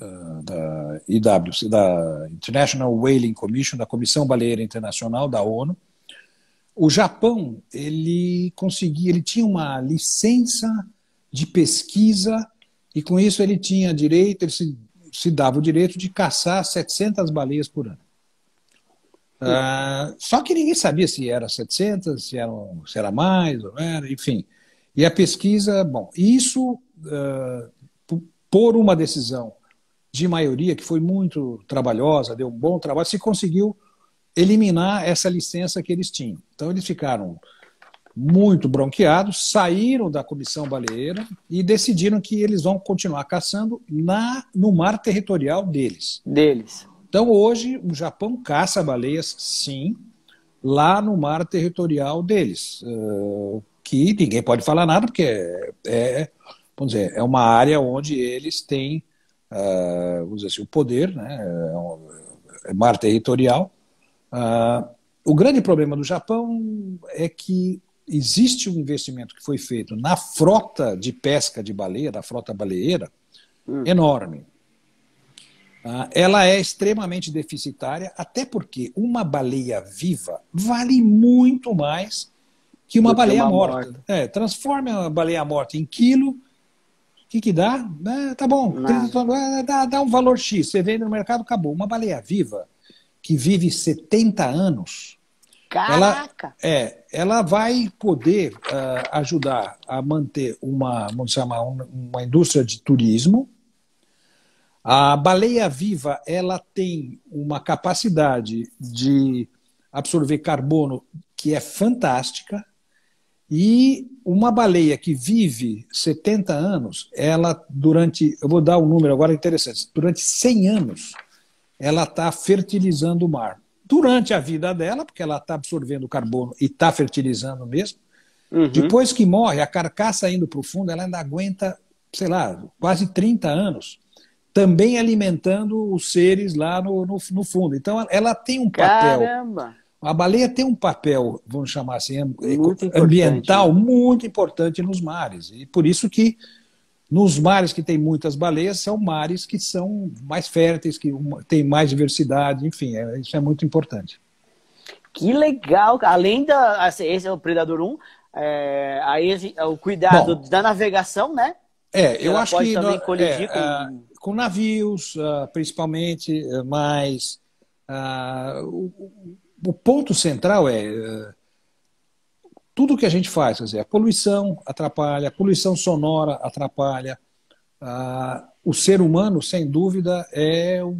S2: ah, da IWC, da International Whaling Commission, da Comissão Baleeira Internacional da ONU. O Japão ele conseguia, ele tinha uma licença de pesquisa e com isso ele tinha direito, ele se, se dava o direito de caçar 700 baleias por ano. Ah, só que ninguém sabia se era 700, se, eram, se era mais, ou era, enfim. E a pesquisa, bom, isso, ah, por uma decisão de maioria, que foi muito trabalhosa, deu um bom trabalho, se conseguiu eliminar essa licença que eles tinham. Então, eles ficaram muito bronqueados, saíram da comissão baleeira e decidiram que eles vão continuar caçando na, no mar territorial deles. Deles. Então, hoje, o Japão caça baleias, sim, lá no mar territorial deles, eh, que ninguém pode falar nada, porque é, é vamos dizer, é uma área onde eles têm eh, vamos dizer assim, o poder, né, é, é mar territorial. Ah, o grande problema do Japão é que existe um investimento que foi feito na frota de pesca de baleia, da frota baleeira, hum. enorme. Ah, ela é extremamente deficitária, até porque uma baleia viva vale muito mais que uma baleia uma morta. morta. É, transforme a baleia morta em quilo, o que, que dá? É, tá bom, é, dá, dá um valor X, você vende no mercado, acabou. Uma baleia viva, que vive 70 anos, Caraca! Ela, é, ela vai poder uh, ajudar a manter uma, vamos chamar, uma indústria de turismo. A baleia viva ela tem uma capacidade de absorver carbono que é fantástica. E uma baleia que vive 70 anos, ela durante, eu vou dar um número agora interessante, durante 100 anos, ela está fertilizando o mar durante a vida dela, porque ela está absorvendo carbono e está fertilizando mesmo. Uhum. Depois que morre, a carcaça indo para o fundo, ela ainda aguenta, sei lá, quase 30 anos, também alimentando os seres lá no, no, no fundo. Então, ela tem um papel. Caramba. A baleia tem um papel, vamos chamar assim, muito ambiental né? muito importante nos mares. E por isso que nos mares que tem muitas baleias, são mares que são mais férteis, que tem mais diversidade, enfim, é, isso é muito importante.
S1: Que legal! Além da. Assim, esse é o Predador 1, é, aí é o cuidado Bom, da navegação, né? É, eu Ela acho que. Também no, é, com... Ah,
S2: com navios, ah, principalmente, ah, mas o, o, ponto central é tudo que a gente faz, quer dizer, a poluição atrapalha, a poluição sonora atrapalha. Ah, o ser humano, sem dúvida, é um,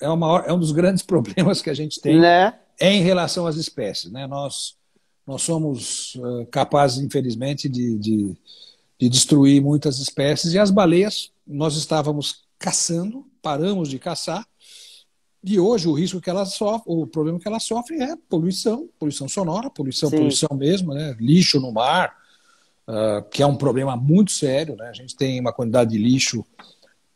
S2: é, maior, é um dos grandes <laughs> problemas que a gente tem né? em relação às espécies. Né? Nós, nós somos ah, capazes, infelizmente, de, de, de destruir muitas espécies e as baleias, nós estávamos caçando, paramos de caçar e hoje o risco que ela sofre, o problema que ela sofre é poluição, poluição sonora, poluição, Sim. poluição mesmo, né? Lixo no mar, uh, que é um problema muito sério, né? A gente tem uma quantidade de lixo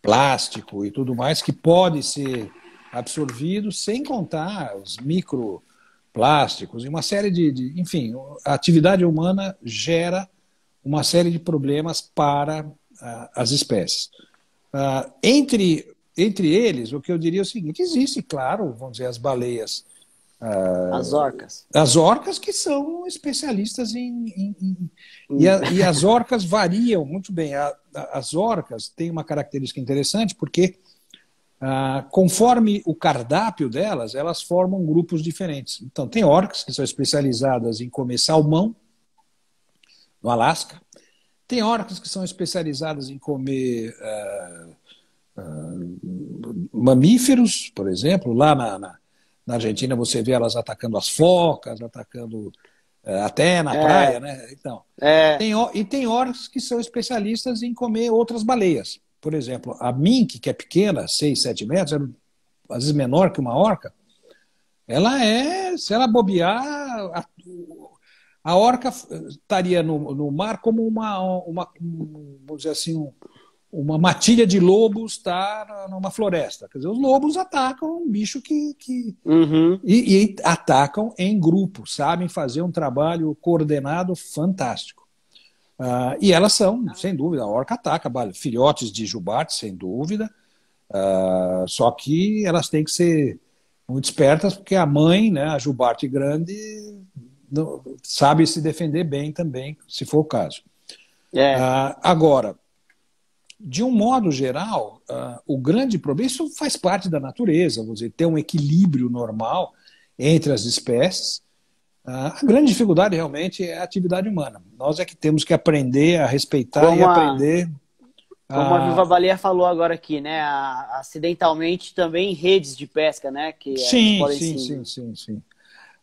S2: plástico e tudo mais que pode ser absorvido, sem contar os microplásticos e uma série de, de enfim, a atividade humana gera uma série de problemas para uh, as espécies. Uh, entre entre eles, o que eu diria é o seguinte: existe, claro, vamos dizer, as baleias. Ah, as orcas. As orcas que são especialistas em. em, em
S1: hum. e, a, e, as
S2: orcas variam muito bem. A, a, as orcas têm uma característica interessante, porque ah, conforme o cardápio delas, elas formam grupos diferentes. Então, tem orcas que são especializadas em comer salmão, no Alasca. Tem orcas que são especializadas em comer uh, ah, mamíferos, por exemplo, lá na, na, na, Argentina você vê elas atacando as focas, atacando eh, até na é. praia, né? Então, é. tem, e tem horas que são especialistas em comer outras baleias. Por exemplo, a mink, que é pequena, 6, 7 metros, é, às vezes menor que uma orca, ela é, se ela bobear, a, a orca estaria no, no mar como uma, uma, vamos dizer assim, um, uma matilha de lobos está numa floresta. Quer dizer, os lobos atacam um bicho que. que... Uhum. E, e, atacam em grupo, sabem fazer um trabalho coordenado fantástico. Uh, e elas são, sem dúvida, a orca ataca, filhotes de jubarte, sem dúvida. Uh, só que elas têm que ser muito espertas, porque a mãe, né, a jubarte grande, sabe se defender bem também, se for o caso. É. Uh, agora de um modo geral, uh, o grande problema, isso faz parte da natureza, você ter um equilíbrio normal entre as espécies. Uh, a grande dificuldade realmente é a atividade humana. Nós é que temos que aprender a respeitar como e aprender. como a, a Viva
S1: Baleia falou agora aqui, né? acidentalmente também redes de pesca, né? Que sim, sim, sim,
S2: sim, sim.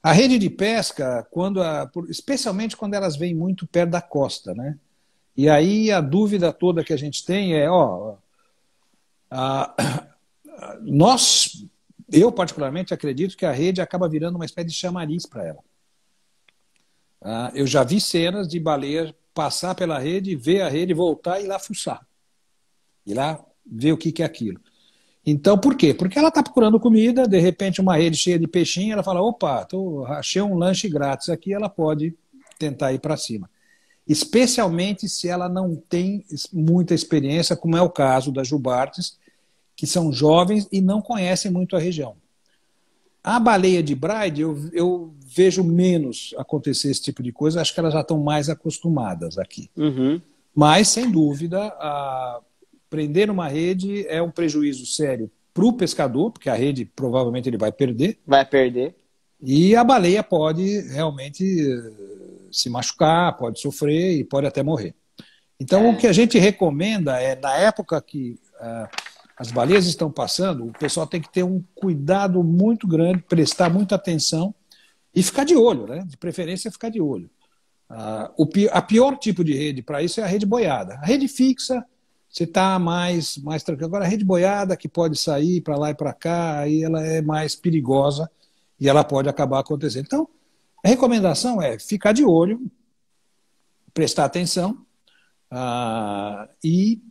S2: A rede de pesca, quando a, especialmente quando elas vêm muito perto da costa, né? E aí a dúvida toda que a gente tem é, ó, a, a, <coughs> nós, eu particularmente acredito que a rede acaba virando uma espécie de chamariz para ela. Ah, eu já vi cenas de baleia passar pela rede, ver a rede, voltar e lá fuçar. E lá ver o que, que é aquilo. Então, por quê? Porque ela está procurando comida, de repente uma rede cheia de peixinho, ela fala, opa, tô, achei um lanche grátis aqui, ela pode tentar ir para cima especialmente se ela não tem muita experiência, como é o caso das Jubartes, que são jovens e não conhecem muito a região. A baleia de Bride, eu, eu vejo menos acontecer esse tipo de coisa, acho que elas já estão mais acostumadas aqui. Uhum. Mas, sem dúvida, prender uma rede é um prejuízo sério para o pescador, porque a rede provavelmente ele vai perder. Vai perder. E a baleia pode realmente se machucar, pode sofrer e pode até morrer. Então, é. o que a gente recomenda é, na época que é, as baleias estão passando, o pessoal tem que ter um cuidado muito grande, prestar muita atenção e ficar de olho, né? De preferência, ficar de olho. Ah, o pi a pior tipo de rede para isso é a rede boiada. A rede fixa, você está mais, mais tranquilo. Agora, a rede boiada, que pode sair para lá e para cá, aí ela é mais perigosa e ela pode acabar acontecendo. Então, a recomendação é ficar de olho, prestar atenção ah, e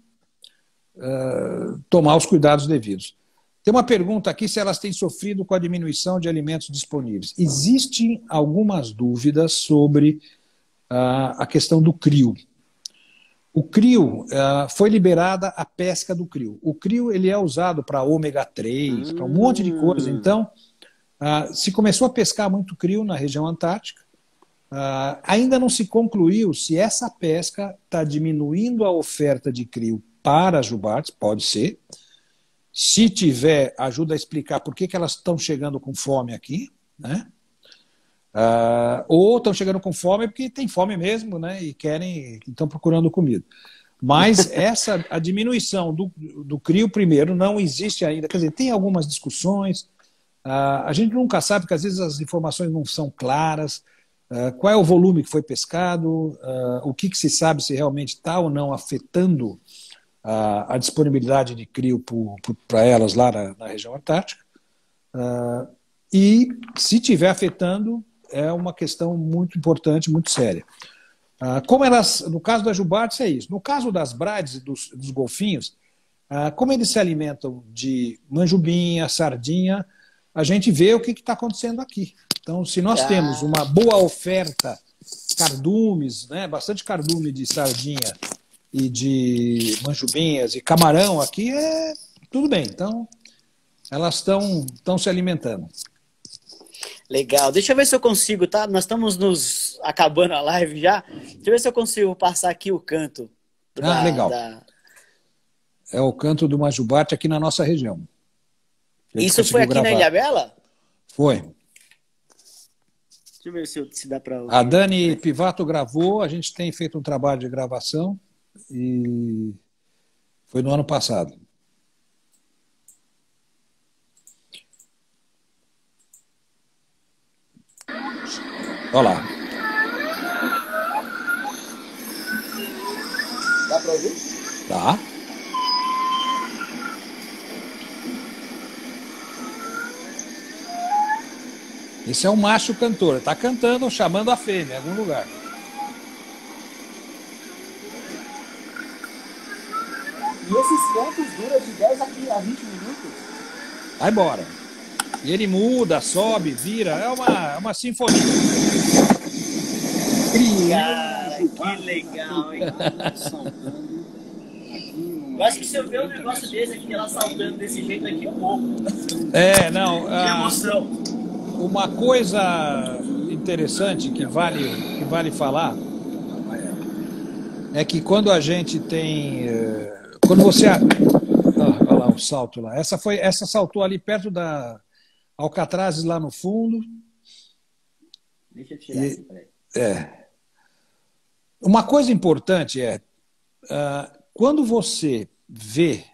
S2: ah, tomar os cuidados devidos. Tem uma pergunta aqui se elas têm sofrido com a diminuição de alimentos disponíveis. Existem algumas dúvidas sobre ah, a questão do crio. O crio foi liberada a pesca do crio. O crio ele é usado para ômega 3, hum. para um monte de coisa. Hum. Então, ah, se começou a pescar muito crio na região antártica. Ah, ainda não se concluiu se essa pesca está diminuindo a oferta de crio para jubartes, pode ser. Se tiver, ajuda a explicar por que, que elas estão chegando com fome aqui, né? Ah, ou estão chegando com fome porque tem fome mesmo, né? E querem, estão procurando comida. Mas <laughs> essa a diminuição do, do crio primeiro não existe ainda. Quer dizer, tem algumas discussões, ah, a gente nunca sabe, porque às vezes as informações não são claras. Ah, qual é o volume que foi pescado? Ah, o que, que se sabe se realmente está ou não afetando a, disponibilidade de crio para elas lá na, na região antártica. Uh, e se estiver afetando, é uma questão muito importante, muito séria. Uh, como elas, no caso das jubates, é isso. No caso das brades e dos, dos golfinhos, uh, como eles se alimentam de manjubinha, sardinha, a gente vê o que está acontecendo aqui. Então, se nós tá. temos uma boa oferta, cardumes, né, bastante cardume de sardinha e de manjubinhas e camarão aqui, é tudo bem. Então, elas estão se alimentando. Legal. Deixa eu ver se eu consigo, tá? Nós estamos nos
S1: acabando a live já. Deixa eu ver se eu consigo passar aqui o canto.
S2: Ah, da, ah, legal. Da... É o canto do Majubate aqui na nossa região. Isso foi aqui gravar. na Ilha Bela? Foi. Deixa
S1: eu ver se, eu, se dá para. A
S2: Dani Pivato gravou, a gente tem feito um trabalho de gravação e foi no ano passado. Olha lá. Dá para ouvir? Dá. Esse é um macho cantor, está cantando, chamando a fêmea em algum lugar.
S1: E esses cantos duram de 10 a 20 minutos?
S2: Vai embora. E ele muda, sobe, vira, é uma, é uma sinfonia. Cara, que legal, hein? <laughs>
S1: Eu acho que se eu ver um negócio desse aqui, ela saltando desse jeito aqui, pouco.
S2: É, não. Ah, que emoção. Ah uma coisa interessante que vale, que vale falar é que quando a gente tem. Eh, quando você. Ah, olha lá, o um salto lá. Essa, foi, essa saltou ali perto da Alcatrazes, lá no fundo. Deixa eu tirar e, peraí. É. Uma coisa importante é. Ah, quando você vê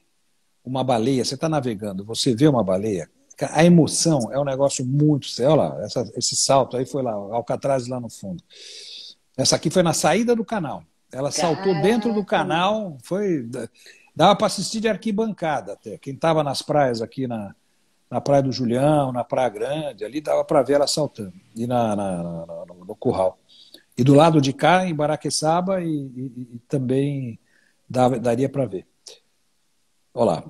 S2: uma baleia, você está navegando, você vê uma baleia, a emoção é um negócio muito. Olha lá, essa, esse salto aí foi lá, Alcatraz lá no fundo. Essa aqui foi na saída do canal. Ela Caraca. saltou dentro do canal, foi. Dava para assistir de arquibancada até. Quem estava nas praias aqui na, na Praia do Julião, na Praia Grande, ali dava para ver ela saltando. E na, na, na, no curral. E do lado de cá, em Baraqueçaba, e, e, e também dava, daria para ver. Olha lá.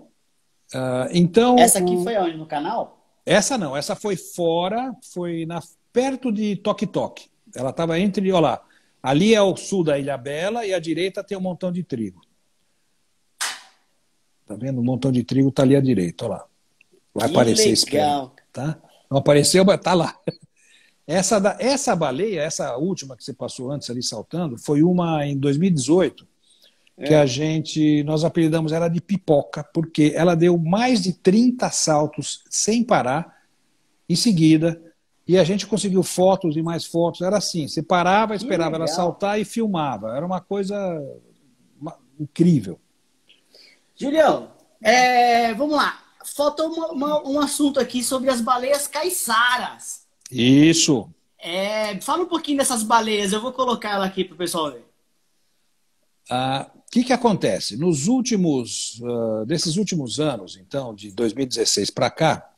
S2: Uh, então. Essa aqui foi onde? No canal? Essa não, essa foi fora, foi na, perto de Toque Toque. Ela estava entre, olha lá, ali é o sul da Ilha Bela e à direita tem um montão de trigo. Tá vendo? O um montão de trigo tá ali à direita, olha lá.
S1: Vai que aparecer legal.
S2: tá? Não apareceu, mas tá lá. <laughs> Essa, da, essa baleia, essa última que você passou antes ali saltando, foi uma em 2018 que a gente, nós apelidamos ela de pipoca, porque ela deu mais de 30 saltos sem parar, em seguida, e a gente conseguiu fotos e mais fotos. Era assim, você parava, esperava ela saltar e filmava. Era uma coisa incrível.
S1: Julião, é, vamos
S2: lá. Falta uma, uma, um assunto aqui sobre
S1: as baleias caiçaras.
S2: Isso.
S1: É, fala um pouquinho dessas baleias. Eu vou colocar ela aqui para o pessoal ver.
S2: O ah, que, que acontece? Nos últimos, ah, desses últimos anos, então, de 2016 para cá,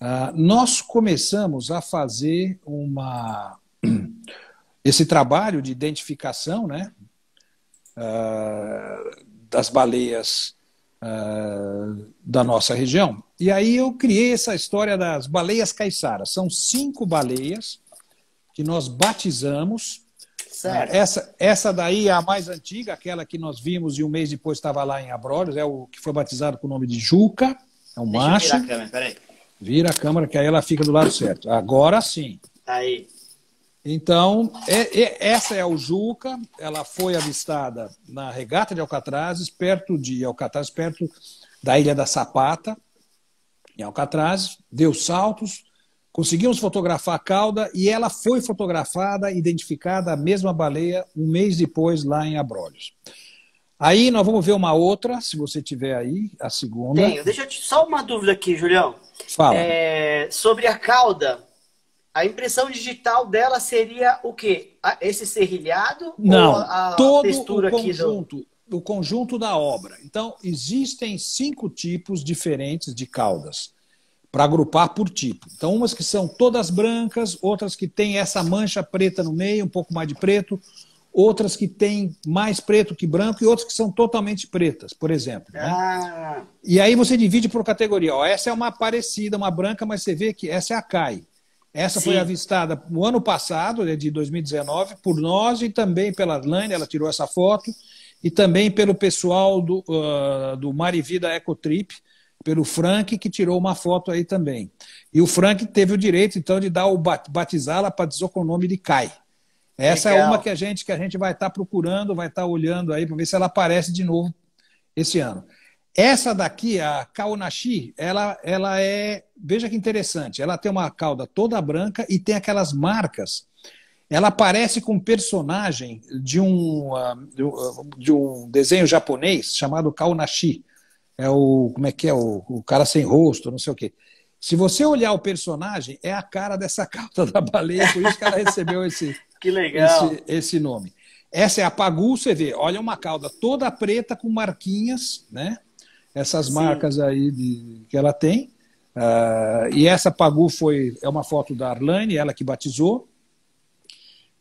S2: ah, nós começamos a fazer uma, <clears throat> esse trabalho de identificação né, das baleias da nossa região. E aí eu criei essa história das baleias caiçaras. São cinco baleias que nós batizamos Certo. É, essa, essa daí é a mais antiga, aquela que nós vimos e um mês depois estava lá em Abrolhos, é o que foi batizado com o nome de Juca, é um Deixa macho. Vira a câmera, peraí. Vira a câmera, que aí ela fica do lado certo. Agora sim. Tá aí. Então, é, é, essa é o Juca, ela foi avistada na regata de Alcatrazes, perto de Alcatraz, perto da Ilha da Sapata, em Alcatraz, deu saltos, Conseguimos fotografar a cauda e ela foi fotografada, identificada, a mesma baleia, um mês depois lá em Abrolhos. Aí nós vamos ver uma outra, se você tiver aí, a segunda. Tenho. Deixa
S1: eu te... só uma dúvida aqui, Julião. Fala. É... Sobre a cauda, a impressão digital dela seria o quê? Esse serrilhado? Não, a, a todo textura o conjunto.
S2: Aqui do o conjunto da obra. Então, existem cinco tipos diferentes de caudas para agrupar por tipo. Então, umas que são todas brancas, outras que têm essa mancha preta no meio, um pouco mais de preto, outras que têm mais preto que branco e outras que são totalmente pretas, por exemplo.
S1: Né? Ah.
S2: E aí você divide por categoria. Ó, essa é uma parecida, uma branca, mas você vê que essa é a CAI. Essa Sim. foi avistada no ano passado, né, de 2019, por nós e também pela Arlane, ela tirou essa foto, e também pelo pessoal do, uh, do Mar e Vida Ecotrip, pelo Frank, que tirou uma foto aí também. E o Frank teve o direito, então, de dar o batizá-la, para com o nome de Kai.
S1: Essa Legal. é uma que
S2: a gente que a gente vai estar tá procurando, vai estar tá olhando aí para ver se ela aparece de novo esse ano. Essa daqui, a Kaonashi, ela, ela é. Veja que interessante. Ela tem uma cauda toda branca e tem aquelas marcas. Ela aparece com um personagem de um, ah, ah, de um desenho japonês chamado Kaonashi é o como é que é o, o cara sem rosto, não sei o quê. Se você olhar o personagem, é a cara dessa <laughs> cauda da baleia, por isso que ela recebeu esse, <laughs> que legal. esse, esse nome. Essa é a Pagu, você vê, olha uma cauda toda preta com marquinhas, né? Essas Sim. marcas aí de, que ela tem. Uh, e essa Pagu foi, é uma foto da Arlane, ela que batizou.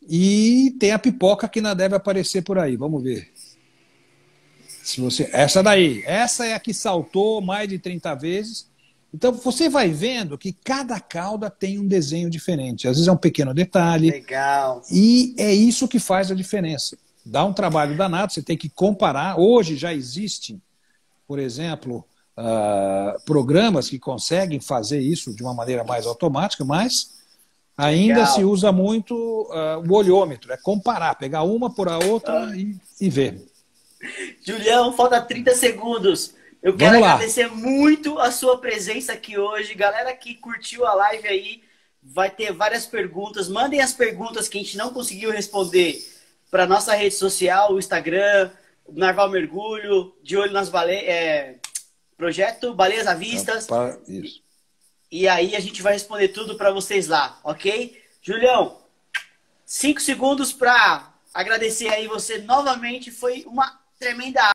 S2: E tem a pipoca que ainda deve aparecer por aí, vamos ver. Se você, essa daí, essa é a que saltou mais de 30 vezes. Então você vai vendo que cada cauda tem um desenho diferente. Às vezes é um pequeno detalhe. Legal. E é isso que faz a diferença. Dá um trabalho danado, você tem que comparar. Hoje já existem, por exemplo, uh, programas que conseguem fazer isso de uma maneira mais automática, mas ainda Legal. se usa muito uh, o olhômetro. É comparar, pegar uma por a outra ah. e, e ver. Julião, falta
S1: 30 segundos. Eu quero agradecer muito a sua presença aqui hoje. Galera que curtiu a live aí, vai ter várias perguntas. Mandem as perguntas que a gente não conseguiu responder para nossa rede social, o Instagram, Narval Mergulho, De Olho nas Baleias, é, Projeto Baleias à Vistas.
S2: Opa, isso.
S1: E aí a gente vai responder tudo para vocês lá, ok? Julião, cinco segundos para agradecer aí você novamente. Foi uma tremenda